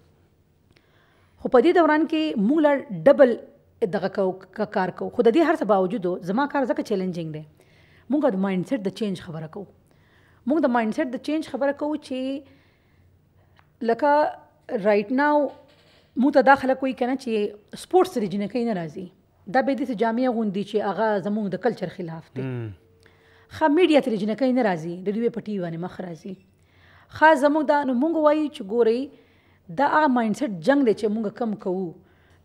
خو په دې دوران کې موږ لا ډبل دغه کو کار کو خو د دې هر څه باوجود زما کار ځکه چیلنجینګ دی موږ د مایند سیټ د چینج خبره کوو موږ د مایند سیټ د چینج خبره کوو چې لکه رائټ ناو مو ته داخله کوي کنه چې سپورتس ریجن کې نه راځي دا به دې جامعې غوندي چې هغه زموږ د کلچر خلاف دی خا میډیا ته ریجن کې نه راځي د دوی په ټی باندې مخ راځي خا زموږ دا نو موږ وایو چې ګوري دا هغه مایند سیټ جنگ دی چې موږ کم کوو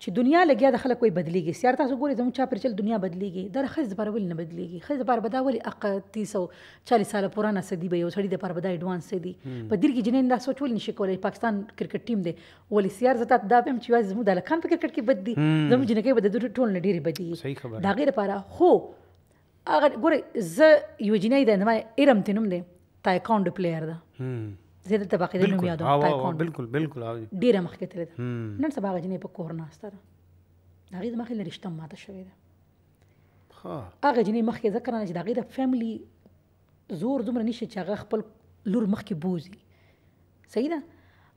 چې دنیا لګیا د خلک وي بدلیږي سیار تاسو ګورئ زموږ چا پرچل دنیا بدلیږي دا خز پر ول نه بدلیږي خز پر بدا ول اق 340 سال پرانا صدی به یو سړی د پر بدا ایڈوانس دی په دیر کې جنین دا سوچ ول نشي کولای پاکستان کرکټ ټیم دی ول سیار زتا دا پم چې واز زموږ د لکان په کرکټ کې بد دی زموږ جنګي بد د ټول نه ډیری بد دی دا غیر لپاره هو اگر ګورئ ز یو جنې د نه ما ارم تنم دی تایکوندو پلیئر ده زه دلته باقی د نوم یادوم پایکون بالکل بالکل ډیره مخکې تللی ده نن سبا هغه جنې په کور ناسته ده د هغې د مخې له رشته ماته شوې ده هغه جنې مخکې ځکه رانه چې د هغې د فیملي زور دومره نشي چې هغه خپل لور مخکې بوزي صحیح ده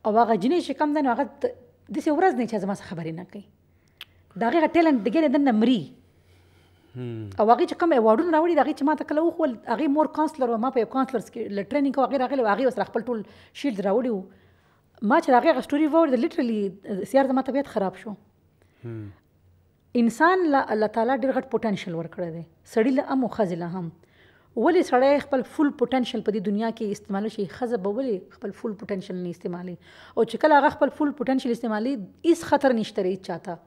او هغه جنې چې کم ده نو هغه داسې ورځ نه چې زما څخه خبرې نه کوي د هغې ټیلنټ دګې نه دننه مري Hmm. او هغه چې کوم ایوارډونه راوړي دغه چې ما ته کله وخول هغه مور کانسلر او ما په کانسلر کې لټریننګ او هغه راغلی هغه وسره خپل ټول شیلډ راوړي ما چې هغه سټوري وورد لټرلی سیار د ما طبیعت خراب شو hmm. انسان لا الله تعالی ډیر غټ پوتنشل ورکړی دی سړی له امو خزله هم ولې سړی خپل فول پوتنشل په دې دنیا کې استعمال شي خزه به ولې خپل فول پوتنشل نه استعمالي او چې کله هغه خپل فول پوتنشل استعمالي هیڅ خطر نشته ری چاته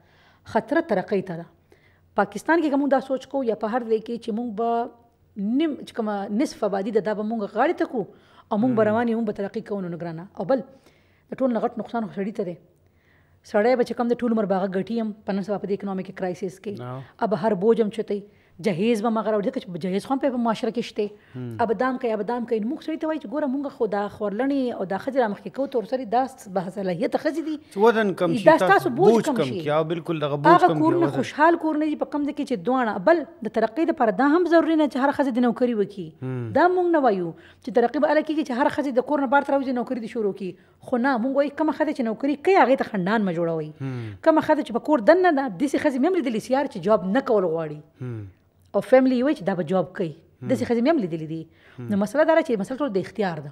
خطر ترقې ته پاکستان کې کوم دا سوچ کو یا په هر ځای کې چې موږ به نیم چې کومه نصف آبادی ده دا به موږ غاړې ته کو او موږ بروانې هم به ترقي کوو نو ګرانه او بل د ټول نغټ نقصان خو شړی ته دی سړی به چې کوم د ټول عمر باغه ګټیم په نن سبا په د اکونومیک کرایسس کې اب هر بوج هم چتای جهیز به مغره ورته چې جهیز خو په معاشره کې شته ابدام کوي ابدام کوي موږ سړی ته وایي چې ګوره موږ خو دا خورلنې او دا خځه مخکې کو تور سری داس به صلاحیت خځې دي وزن کم شي تاسو بوج کم شي یا بالکل دغه بوج کم کور نه خوشحال کور نه په کم ځکه چې دوانه بل د ترقې لپاره دا هم ضروری نه چې هر خځه د نوکری وکي دا موږ نه وایو چې ترقې به الکه چې هر خځه د کور نه بار تر وځي نوکری دي شروع کی خو نه موږ وایي کوم خځه چې نوکری کوي هغه ته خندان ما جوړوي کوم خځه چې په کور دنه د دې خځه مې لیدلې سیار چې جواب نه کول غواړي او فیملی وي چې دا به جواب کوي داسې ښځې مې هم لیدلې دي نو مسله دا ده چې مسله ټول د اختیار ده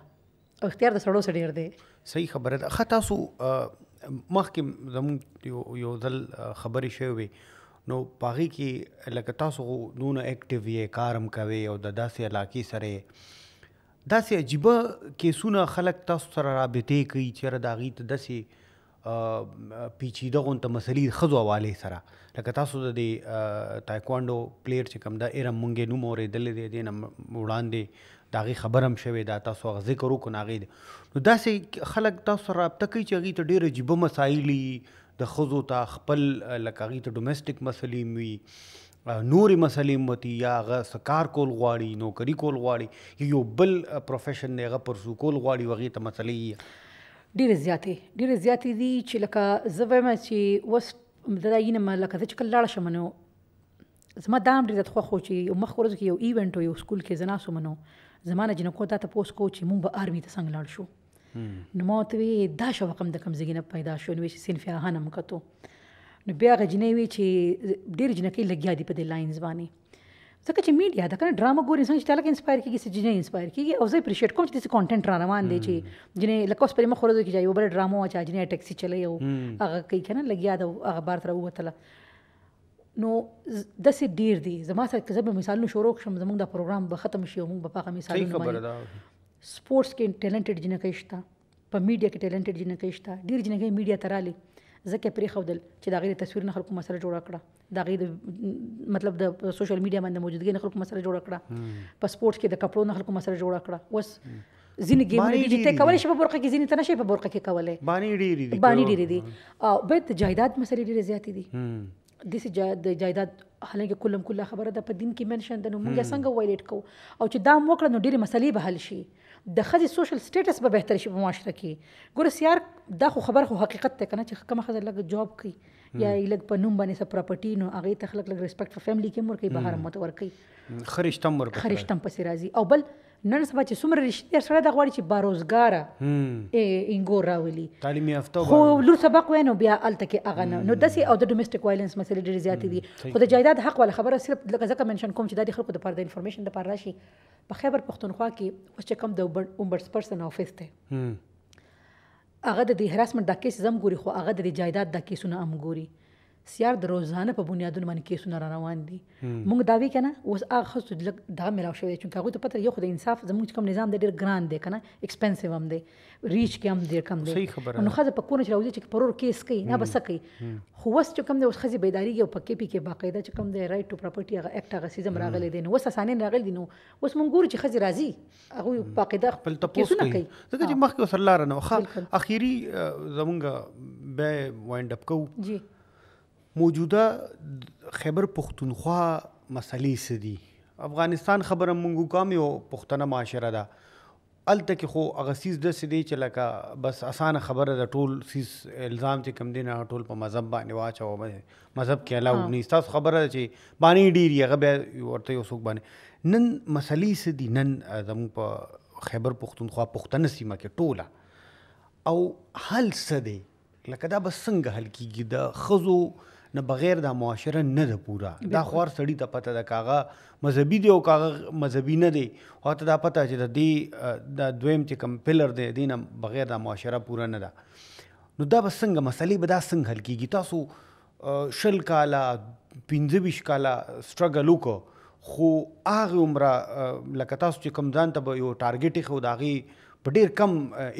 او اختیار د سړو سره ډېر دی صحیح خبره ده ښه تاسو مخکې زموږ یو یو ځل خبرې شوې وي نو پاغي کې لکه تاسو دونه اکټیو یې کارم کوي او د داسې علاقې سره داسې عجیب کیسونه خلک تاسو سره رابطې کوي چې را داغي ته داسې پیچیده غونته مسلې خزو حواله سره لکه تاسو د تایکوانډو پلیئر چې کوم دا ایرم مونږه نوم اورېدل دي د وړاندې دا غي خبرم شوي دا تاسو غ ذکر وکړو ناغې نو دا سي خلک تاسو رابطه کوي چې غي ته ډېر عجیب مسایلی د خزو ته خپل لکه غي ته ډومېسټک مسلې وي نورې مسلې متی یا غ سکار کول غواړي نوکری کول غواړي یو بل پروفیشن نه غ پر سو کول غواړي وغه ته مسلې ډېر زیاتې ډېر زیاتې دي چې لکه زویمه چې وس دا یې نه لکه چې کله لاړ شم نو زما دا هم ډېر خوښ و چې یو مخ ورځ کې یو ایونت یو سکول کې زنا سو منو زمانه جنکو ته تاسو کو چې مونږ به آرمي ته څنګه لاړ شو نو ماته وی دا شو کم د کم زګینه پیدا شو نو چې سینف هانم کتو نو بیا غجنې وی چې ډیر جنکی لګیا دی په د لاینز باندې ځکه چې میډیا دا کنه ډرامه ګوري څنګه چې تلک انسپایر کیږي چې جنې انسپایر کیږي او زه اپریشیټ کوم چې داسې کنټینټ را روان دی چې جنې لکه اوس پرې مخ ورځو کې جاي وبره ډرامو اچا جنې ټیکسي چلی او هغه کوي کنه لګیا دا هغه بار تر وته نو داسې ډیر دی زما سره که زه به مثالونه شروع کړم زموږ دا پروګرام به ختم شي او موږ به هغه مثالونه سپورټس کې ټیلنټډ جنې کوي شته په میډیا کې ټیلنټډ جنې کوي شته ډیر جنې کوي میډیا ترالي ځکه پرې خودل چې دا غیر تصویر نه خلکو مسله جوړ کړه دا غیر مطلب د سوشل میډیا باندې موجودګي نه خلکو مسله جوړ کړه پاسپورت کې د کپړو نه خلکو مسله جوړ کړه وس ځینې ګیمونه دي چې ته کولای شې په برخه کې ځینې ته نشې په برخه کې کولای باندې ډېری دي باندې ډېری دي او به د جایداد مسلې ډېرې زیاتې دي د سې د جایداد حالانکه کلم کله خبره ده په دین کې منشن ده نو موږ څنګه وایلیټ کوو او چې دا موکړه نو ډېرې مسلې به حل شي د خزي سوشل سټیټس به بهتر شي په معاشره کې ګوره سیار دا خو خبر خو حقیقت ته کنه چې کومه خزه لګ جاب کوي یا لګ په نوم باندې سره پراپرټي نو هغه ته خلک لګ ریسپیکټ فور فیملی کې مور کوي بهر متور کوي خرشتم ور خرشتم پسې راځي او بل نن سبا چې څومره رښتیا سره د غواړي چې باروزګاره انګور راولي تعلیم یافته خو لور سبق وینو بیا الته کې اغه نه نو دسي او د ډومېسټک وایلنس مسلې ډېرې زیاتې دي خو د جایداد حق ولا خبره صرف لکه ځکه منشن کوم چې د خلکو د پر د انفارمیشن د پر راشي په خیبر پښتونخوا کې اوس چې کوم د اومبرس پرسن افیس ته هغه د هراسمنټ د کیس زم ګوري خو هغه د جایداد د کیسونه هم ګوري سیار د روزانه په بنیادونو باندې کیسونه را روان دي موږ دا وی کنه اوس هغه خصو دا ملاو شوی چې هغه ته پته یو خدای انصاف زموږ کوم نظام د ډیر ګران دی کنه ایکسپنسیو هم دی ریچ کې هم ډیر کم دی نو خزه په کور راوځي چې پرور کیس کوي نه بس کوي خو وس چې کم دی اوس خزي بیداریږي او په کې پی کې باقاعده چې کم دی رائټ ټو پراپرټي هغه اکټ هغه سیستم راغلی دی نو وس اسانه راغلی دی نو اوس موږ ګورو چې خزي راځي هغه باقاعده خپل تاسو کوي ځکه چې مخکې وسلاره نه واخ اخیری زمونږ به وایند اپ کوو موجوده خیبر پختونخوا مسلې سدي افغانستان خبره مونږ کوم یو پښتنه معاشره ده الته کې خو هغه سیس د سدي چې لکه بس اسانه خبره ده ټول سیس الزام چې کم دي نه ټول په مذهب باندې واچو مذهب کې علاوه نه تاسو خبره چې باندې ډیری هغه به ورته یو څوک باندې نن مسلې سدي نن زمو په خیبر پختونخوا پښتنه سیمه کې ټوله او حل سدي لکه دا بس څنګه حل کیږي د خزو نه بغیر د معاشره نه ده پورا دا خور سړی ته پته ده کاغه مذهبي دی او کاغه مذهبي نه دی او ته دا پته چې د دې د دویم چې کوم پلر دی دینه بغیر د معاشره پورا نه ده نو دا به څنګه مسلې به دا څنګه حل کیږي تاسو شل کاله پنځه ویشت کاله سټرګل وکړو خو هغه عمره لکه تاسو چې کم ځان ته یو ټارګټ خو داغي په ډیر کم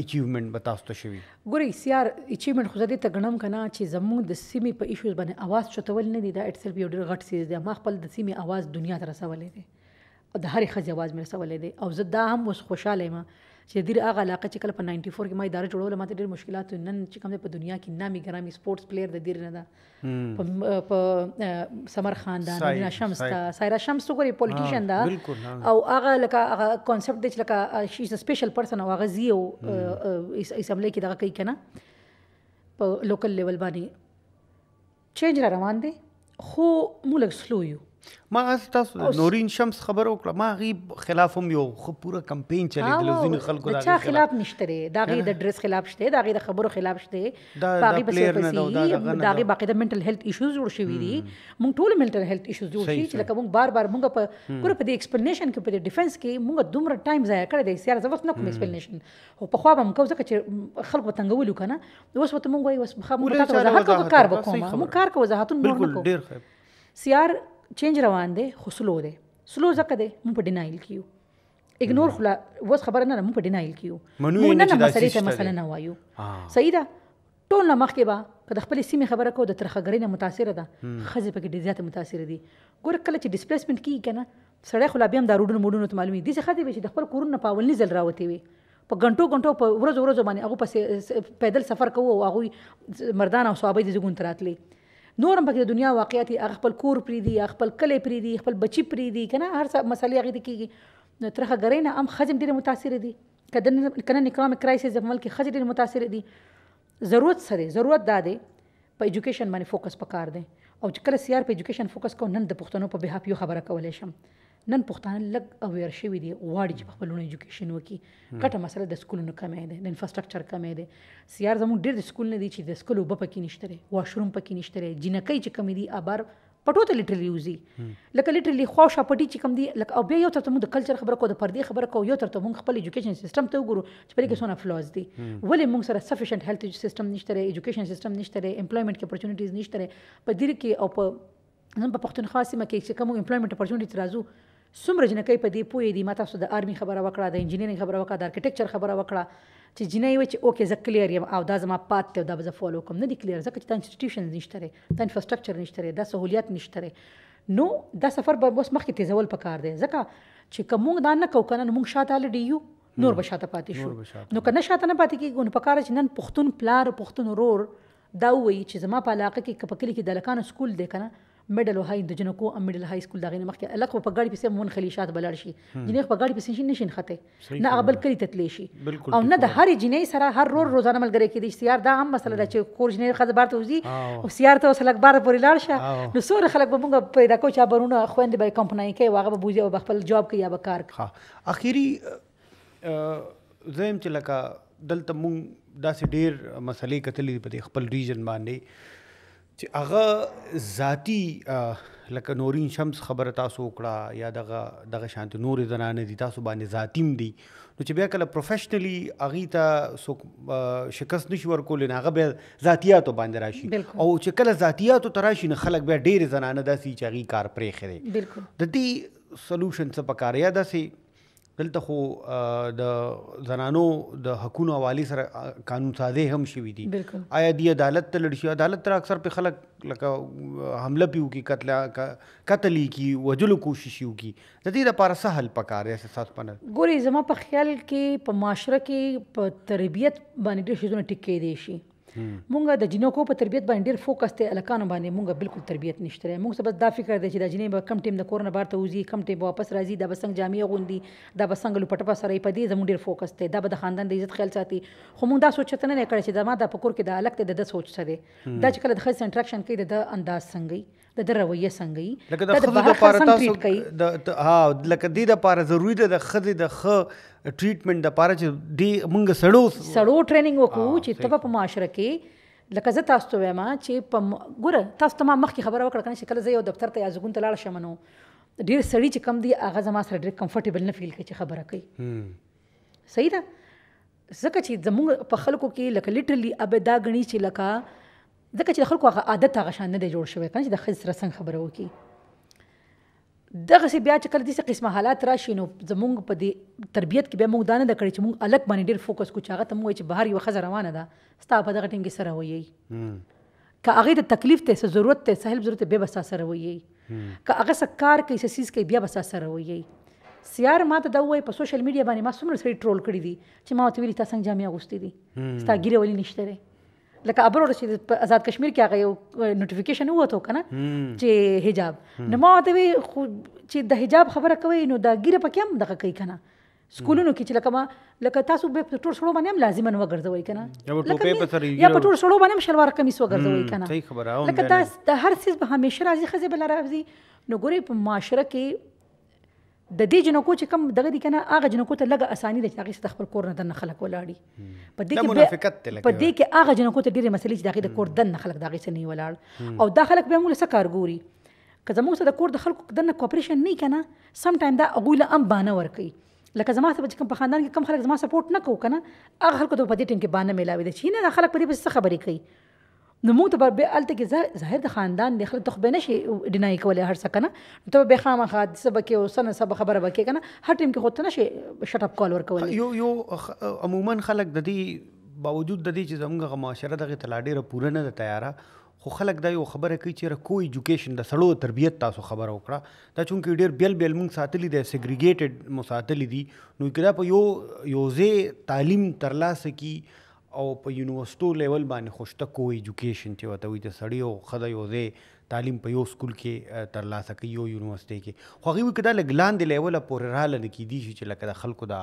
اچیومنت به تاسو ته شوي ګوري سیار اچیومنت خو زده ته غنم کنه چې زموږ د سیمې په ایشوز باندې اواز چتول نه دي دا اټ سیلف یو ډیر غټ سیز دی ما خپل د سیمې اواز دنیا ته رسولې دي د هرې خځې اواز مې رسولې دي او زه دا هم اوس خوشاله یم چې ډیر هغه علاقه چې کله په 94 کې ما اداره جوړول ماته ډیر مشکلات نن چې کوم په دنیا کې نامي ګرامي سپورتس پلیئر د ډیر نه ده په سمر خان دا نه شمس تا سایرا شمس تو ګوري پولیټیشن دا او هغه لکه هغه کانسپټ دی چې لکه شي از ا سپیشل پرسن او هغه زی او اسمبلی کې دا کوي کنه په لوکل لیول باندې چینج را روان دی خو مولک سلو یو ما از تاسو نورین شمس خبر وکړه ما غي خلاف هم یو خو پوره کمپاین چلې د لوزین خلکو دا خلاف نشته دا غي د ډریس خلاف شته دا غي د خبرو خلاف شته باقي بس دا غي باقي د منټل هیلث ایشوز جوړ شوی دي مونږ ټول منټل هیلث ایشوز جوړ شي چې لکه مونږ بار بار مونږ په پوره په دې ایکسپلینیشن کې په دې ډیفنس کې مونږ دومره ټایم ضایع کړی دی سیار زوښت نه کوم ایکسپلینیشن خو په خو به مونږ ځکه چې خلکو تنګولو کنه اوس وته مونږ وایو اوس مخه مونږ تاسو وضاحت کوو کار وکړو مونږ کار کوو وضاحتونه نور نه کوو بالکل ډیر ښه سیار چینج روان دی خو سلو دی سلو ځکه دی موږ په ډینایل کې یو اګنور خلا وس خبره نه موږ په ډینایل کې یو موږ نه مسلې ته مثلا نه وایو صحیح ده ټول نه مخکې به که د خپل سیمې خبره کو د ترخګړې نه متاثر ده خزه پکې ډیر زیات متاثر دي ګور کله چې ډیسپلیسمنت کیږي کنه سړی خلا بیا هم د روډونو موډونو ته معلومي دي چې خدي به چې د خپل کورونه په اولني ځل راوتی وي په غنټو غنټو په ورځ ورځ باندې هغه په پیدل سفر کوو او هغه مردان او صحابه دي زګون تراتلي نورم پکې د دنیا واقعیت هغه خپل کور پری دی خپل کلی پری دی خپل بچی پری دی کنه هر څه مسلې هغه د کیږي نو ترخه غري نه ام خجم ډیر متاثر دي کدن کنه اکرامک کرایسس د ملک خج ډیر متاثر دي ضرورت سره ضرورت دا دی په اډوকেশন باندې فوکس پکار دی او چې کله سیار په اډوকেশن فوکس کو نن د پښتنو په بها پیو خبره کولې شم نن پښتانه لګ اویر شوی دي واړي چې خپل ایجوکیشن وکي کټه مسله د سکولونو کمې ده د انفراستراکچر کمې ده سیار زموږ ډېر سکول نه دي چې د سکولو په کې نشته واشروم په کې نشته جنکې چې کمې دي ابار پټو ته لیټرلی یوزي لکه لیټرلی خو شپټی چې کم دی لکه او بیا یو ترته موږ د کلچر خبره کو د پردي خبره کو یو ترته موږ خپل ایجوکیشن سیستم ته وګورو چې پرې کې څونه فلوز دي ولې موږ سره سفیشنت هیلث سیستم نشته ایجوکیشن سیستم نشته امپلویمنت کې اپورتونټیز نشته په دې کې او په نن په پښتونخوا سیمه کې چې کوم امپلویمنت اپورتونټی ترازو څومره جنکۍ په دې پوي دي ما تاسو د آرمي خبره وکړه د انجینیرینګ خبره وکړه د ارکیټیکچر خبره وکړه چې جنۍ و چې اوکې زه کلیر یم او دا زما پات ته دا به فالو کوم نه دي کلیر ځکه چې دا انسټیټیوشن نشته لري دا انفراستراکچر نشته لري دا سہولیت نشته لري نو دا سفر به اوس مخکې تیزول پکار دی ځکه چې کومه دا نه کو کنه موږ شاته لډی یو نور به شاته پاتې شو نو کنه شاته نه پاتې کیږي نو پکاره چې نن پښتون پلار پښتون رور دا وایي چې زما په علاقه کې کپکلی کې د لکانو سکول دی کنه میډل وهای د جنکو ام میډل های سکول دغه مخکې الک په ګاډي پسې مون خلیشات بلړ شي جنې په ګاډي پسې نشین خته نه قبل کلی تتلی شي او نه د هر جنې سره هر روز روزانه ملګری کې د سیار دا هم مسله ده چې کور جنې خزه بار ته وځي او سیار ته وسلک بار پورې لاړ شه نو سور خلک به مونږ پیدا کو چا برونه خويند به کمپنۍ کې واغه به بوزي او خپل جاب کې یا به کار ښه اخیری زم چې لکه دلته مونږ داسې ډیر مسلې کتلې په خپل ریجن باندې چې هغه ذاتی لکه نورین شمس خبره تاسو وکړه یا دغه دغه شانت نور زنانه دي تاسو باندې ذاتیم دي نو چې بیا کله پروفیشنلی اغي ته سو شکست نشي ورکول نه هغه به ذاتیات باندې راشي او چې کله ذاتیات تراشي نه خلک به ډیر زنانه داسي چاغي کار پرې خره د دې سولوشن څه پکاره یا داسي دلته خو د زنانو د حقوقو حوالی سره قانون سازي هم شوې دي آیا دی عدالت ته لړشي عدالت تر اکثر په خلک لکه حمله پیو کی قتل قتل کی وجلو کوشش یو کی د دې لپاره څه حل پکاره احساس پنه ګوري زما په خیال کې په معاشره کې په تربيت باندې ډېر شیزونه ټکې دي شي مونږ د جنکو په تربيت باندې ډېر فوکس ته الکانو باندې مونږ بالکل تربيت نشته مونږ څه بس دا فکر دی چې د جنې به کم ټیم د کورنه بار ته وځي کم ټیم واپس راځي د بسنګ جامع غوندي د بسنګ لپټپا سره په دې زموږ ډېر فوکس ته دا به د خاندان د عزت خیال ساتي خو مونږ دا سوچته نه کړی چې دا ما د پکور کې د الک ته د سوچ سره دا چې کله د خاص انټریکشن کې د انداز څنګه د د رویه څنګه وي لکه د خزو د پاره تاسو د ها لکه د د پاره ضروری ده د خزې د خ ټریټمنټ د پاره چې دی موږ سړو سړو ټریننګ وکړو چې تبه په معاشره کې لکه زه تاسو ته وایم چې په ګوره تاسو ته ما مخکې خبره وکړه کنه چې کله زه یو دفتر ته یا زګون ته لاړ شم نو ډیر سړی چې کم دی هغه زما سره ډیر کمفرټیبل نه فیل کوي چې خبره کوي صحیح ده ځکه چې زموږ په خلکو کې لکه لټرلی ابدا غني چې لکه ځکه چې د خلکو هغه عادت هغه شان نه دی جوړ شوی کنه چې د خځې سره څنګه خبره وکړي دغه سي بیا چې کله داسې قسمه حالات راشي نو زمونږ په دې تربیت کې بیا موږ دا نه کړی چې موږ الګ باندې ډېر فوکس کو چې هغه ته موږ چې بهر یو خزه روانه ده ستا په دغه ټیم کې سره وایي که هغه د تکلیف ته څه ضرورت ته سهل ضرورت به بس سره وایي که هغه څه کار کوي څه سیس کوي بیا بس سره وایي سیار ما ته دا وای په سوشل میډیا باندې ما څومره سړي ټرول کړی دي چې ما ته ویلي تاسو څنګه جامې اغوستې دي ستا ګیره ولې نشته لکه ابر ورسید په آزاد کشمیر کې هغه یو نوټیفیکیشن وته کنه چې حجاب نو ما ته وی چې د حجاب خبره کوي نو دا ګیره پکې هم دغه کوي کنه سکولونو کې چې لکه ما لکه تاسو به په ټول سړو باندې هم لازما وګرځوي کنه یا په ټول سړو باندې هم شلوار کمیس وګرځوي کنه صحیح خبره لکه تاسو د هر څه به همیشه راځي خزه بل راځي نو ګوري په معاشره کې د دې جنکو چې کم دغه دي کنه هغه جنکو ته لګه اساني ده چې هغه خپل کور نه دنه خلک ولاړي په دې کې منافقت ته په دې کې هغه جنکو ته ډېرې مسلې چې دغه د کور دنه خلک دغه سره نه ولاړ او دا خلک به موږ سره کار ګوري که زموږ سره د کور د خلکو دنه کوپریشن نه کنه سم ټایم دا اغول ام بانه ورکي لکه زما سره کوم په خاندان کې کم خلک زما سپورټ نه کوو کنه هغه خلکو ته په دې ټیم کې بانه ملاوي دي چې نه خلک په دې څه خبرې کوي نو موږ ته به الته کې ظاهر د خاندان د خلک تخبه نشي ډینای کولای هر څه کنه ته به خامخا د سبا کې او سن سبا خبره وکې کنه هر ټیم کې خود ته نشي شټ اپ کال ورکول یو یو عموما خلک د دې باوجود د دې چې زموږ معاشره دغه تلا ډیره پوره نه تیاره خو خلک دا یو خبره کوي چې کو ایجوکیشن د سړو تربیت تاسو خبره وکړه دا چونکی ډیر بیل بیل مونږ ساتلی دی سګریګیټډ مو ساتلی دي نو کدا په یو یوځې تعلیم ترلاسه کی او په یونیورسيټو لیول باندې خوشته کو ایجوکیشن ته وته وي د سړی او خدای یو ځای تعلیم په یو سکول کې تر لاسه کوي یو یونیورسيټي کې خو هغه کدا لګلان دی لیول پورې رااله نه کیدی چې لکه د خلکو دا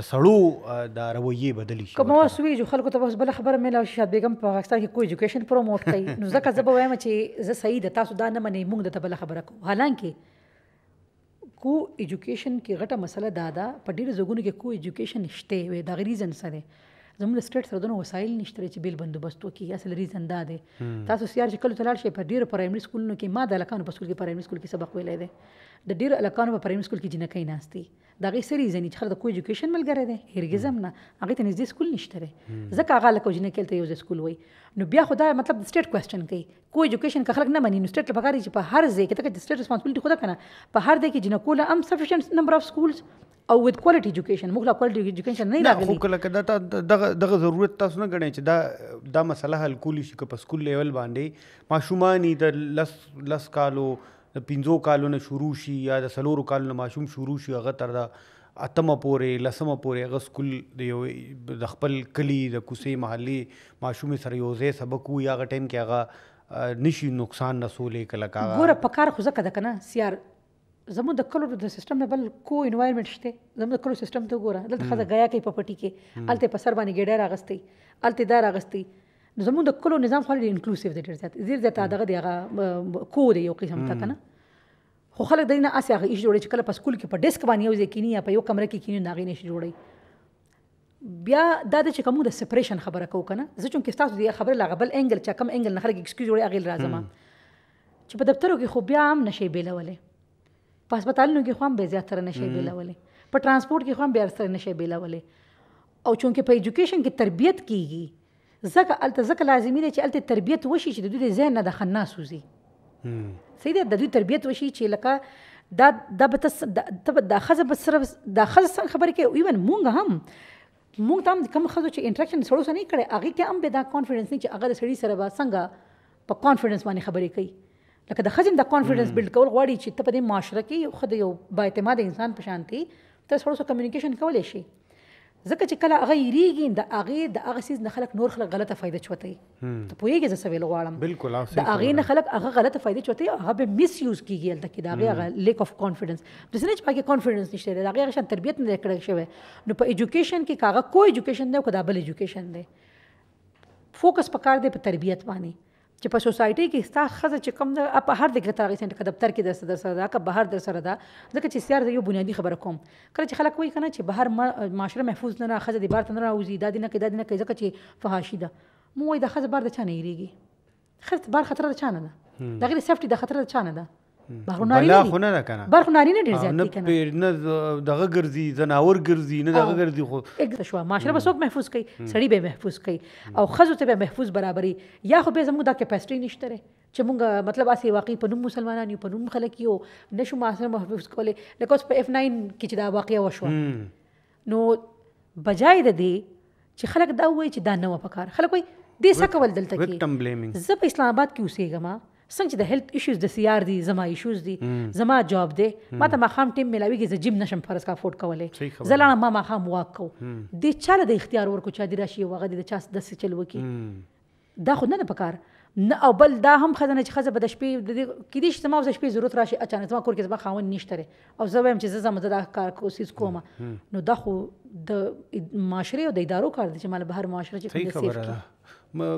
د سړو د رویه بدل شي کوم وسوي جو خلکو ته بس بل خبره مې لاو شاد بیگم په پاکستان کې کوئی ایجوکیشن پروموټ کوي نو ځکه زه به وایم چې زه صحیح ده تاسو دا نه منې موږ د بل خبره کو حالانکه کو ایجوکیشن کې غټه مسله دادا په ډیرو ځګونو کې کو ایجوکیشن شته وي دا غریزن سره زموږ د سټیټ سره دونه وسایل نشته چې بیل بندوبست وکړي اصل ریزن دا دی تاسو سیار چې کله تلاړ شي په ډیرو پرایمري سکولونو کې ما د الکانو په سکول کې پرایمري سکول کې سبق ویلی دی د ډیرو الکانو په پرایمري سکول کې جنکۍ ناستي دا غي سری زنی چې خر د کو اډوকেশন ملګری دی هرګز هم نه هغه ته نږدې سکول نشته دی ځکه هغه لکه جنکۍ ته یو سکول وای نو بیا خدای مطلب د سټیټ کوېسچن کوي کو اډوকেশن که خلک نه مني نو سټیټ لپاره چې په هر ځای کې تک د سټیټ ریسپانسبিলিټي خدا کنه په هر ځای کې جنکول ام سفیشنټ نمبر اف سکولز او وذ کوالټي اډوكيشن موږ لا کوالټي اډوكيشن نه راغلي خو کله کدا دغه دغه ضرورت تاسو نه غنئ چې دا دا مسله حل کولی شي په سکول لیول باندې ماشومان د لس لس کالو د پنځو کالو نه شروع شي یا د سلورو کالو نه ماشوم شروع شي هغه تر دا اتم پورې لسم پورې هغه سکول د یو د خپل کلی د کوسې محلي ماشوم سره یو ځای سبق وو یا هغه ټایم کې هغه نشي نقصان رسولې کله کا ګوره په کار خو ځکه د کنه سیار زموږ د کلو د سیستم نه بل کو انوایرنمنت شته زموږ د کلو سیستم ته وګوره دلته خزه غیا کوي په پټي کې الته په سر باندې ګډه راغستې الته دار راغستې زموږ د کلو نظام خو انکلوسیو دی ډیر زیات ډیر زیات دغه دغه کو دی یو قسم ته کنه خو خلک دینه اسیا هغه ایش جوړي چې کله په سکول کې په ډیسک باندې یو ځکینی یا په یو کمره کې کینی ناغې نشي جوړي بیا دا د چې کوم د سپریشن خبره کو کنه زه چون کې تاسو دې خبره لاغبل انګل چې کوم انګل نه خلک ایکسکیوز جوړي اغیل راځم چې په دفترو کې خو بیا هم نشي بیلولې په هسپتالونو کې خو هم به زیاتره نشي بیلولې په ترانسپورت کې خو هم به زیاتره نشي بیلولې او چونکه په ایجوکیشن کې تربیت کیږي ځکه الته ځکه لازمي دی چې الته تربیت وشي چې د دوی ذهن نه د خنا سوزي صحیح دی د دوی تربیت وشي چې لکه دا دا به تاسو دا خزه به صرف دا خزه څنګه خبرې کوي ایون مونږ هم مونږ تام کم خزو چې انټریکشن سره سره نه کړي هغه کې هم به دا کانفیډنس نه چې هغه د سړي سره به څنګه په کانفیډنس باندې خبرې کوي لکه د خزم د کانفیډنس بلډ کول غواړي چې ته په دې معاشره کې یو خدای یو با اعتماد انسان په شانتي ته سره سره کمیونیکیشن کولای شي ځکه چې کله هغه یریږي د هغه د هغه سیز نه خلک نور خلک غلطه فائدہ چوتي ته پوهیږي زه سویل غواړم بالکل د هغه نه خلک هغه غلطه فائدہ چوتي هغه به میس یوز کیږي د کې دا هغه لیک اف کانفیډنس د سینې چې پکې کانفیډنس نشته دا هغه شان تربیت نه کړی شوی نو په ایجوکیشن کې کاغه کو ایجوکیشن نه کو دا بل ایجوکیشن دی فوکس پکار دی په تربیت باندې چې په سوسایټي کې ستا خزه چې کم ده په هر دغه ترغې سنت کې دفتر کې درس درس ده که بهر درس ده ځکه چې سیار یو بنیادی خبره کوم کله چې خلک وایي کنه چې بهر معاشره محفوظ نه نه خزه د بار تنه راوځي دا دینه کې دا دینه کې ځکه چې فحاشي ده مو وایي د خزه بار د چانه یریږي خرڅ بار خطر د چانه ده دغه سیفټي د خطر د چانه ده بهروناري نه خو نه کنه بهروناري نه ډیر زیات دي کنه پیر نه دغه ګرځي زناور ګرځي نه دغه ګرځي خو اګه شو معاشره به څوک محفوظ کوي سړی به محفوظ کوي او خزو ته به محفوظ برابري یا خو به زموږ د کیپاسټي نشته چې موږ مطلب اسی واقعي په نوم مسلمانان یو په نوم خلک یو نشو معاشره محفوظ کولی لکه اوس په اف 9 کې چې دا واقعي وشو نو بجای د دې چې خلک دا وایي چې دا نه و پکار خلک وایي دې څه کول دلته کې زه په اسلام آباد کې اوسېږم څنګه چې د هیلث ایشوز د سیار دي زما ایشوز دي زما جواب دي ما ته ما خام ټیم ملاويږي چې جیم نشم فرض کا افورد کولای زلانه ما ما خام واک کو د چاله د اختیار ورکو چا دی راشي وغه د چا د چل وکي دا خو نه پکار نه او بل دا هم خزانه چې خزه بد شپې د کې دي چې ما وز شپې ضرورت راشي اچانک ما کور کې زما خاون نشته او زه وایم چې زما د کار کوشش کوم نو دا خو د معاشره او د ادارو کار دي چې مال بهر معاشره چې کوم څه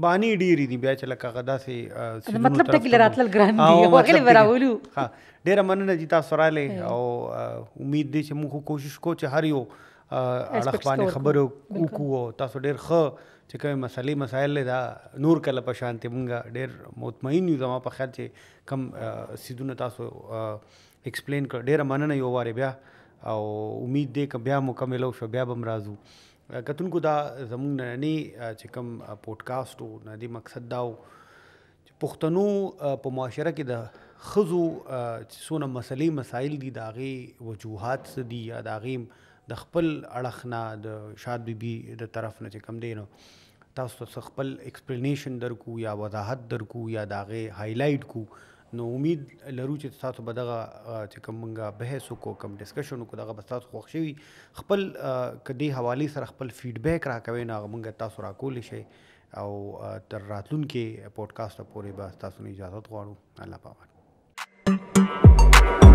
بانی ډیری دي بیا چې لکه غدا سي مطلب ته کې راتل ګران دي وګړي براولو ها ډیره مننه جی تاسو را لې او امید دي چې موږ کوشش کو چې هر یو اړه باندې خبرو کوکو او تاسو ډیر ښه چې کوم مسلې مسائل دا نور کله په شانتي مونږه ډیر مطمئن یو زمو په خیر چې کم سیدونه تاسو ایکسپلین کړ ډیره مننه یو واره بیا او امید دې ک بیا مکمل شو بیا بم راځو کتونکو دا زموږ نننی چې کوم پودکاسټ او ندی مقصد دا و چې پښتنو په معاشره کې د خزو څونه مسلې مسائل دي داغي وجوهات څه دي یا داغي د خپل اړخنا د شاد بیبي د طرف نه چې کم دی نو تاسو ته خپل ایکسپلینیشن درکو یا وضاحت درکو یا داغه هایلایټ کو نو امید لرو چې تاسو به دغه چې کوم مونږه بحث وکړو کوم ډسکشن وکړو دغه به تاسو خوښ شي خپل کدی حوالی سره خپل فیډبیک راکوي نه مونږه تاسو راکول شي او تر راتلونکو پودکاسټ پورې به تاسو نه اجازه غواړو الله پامان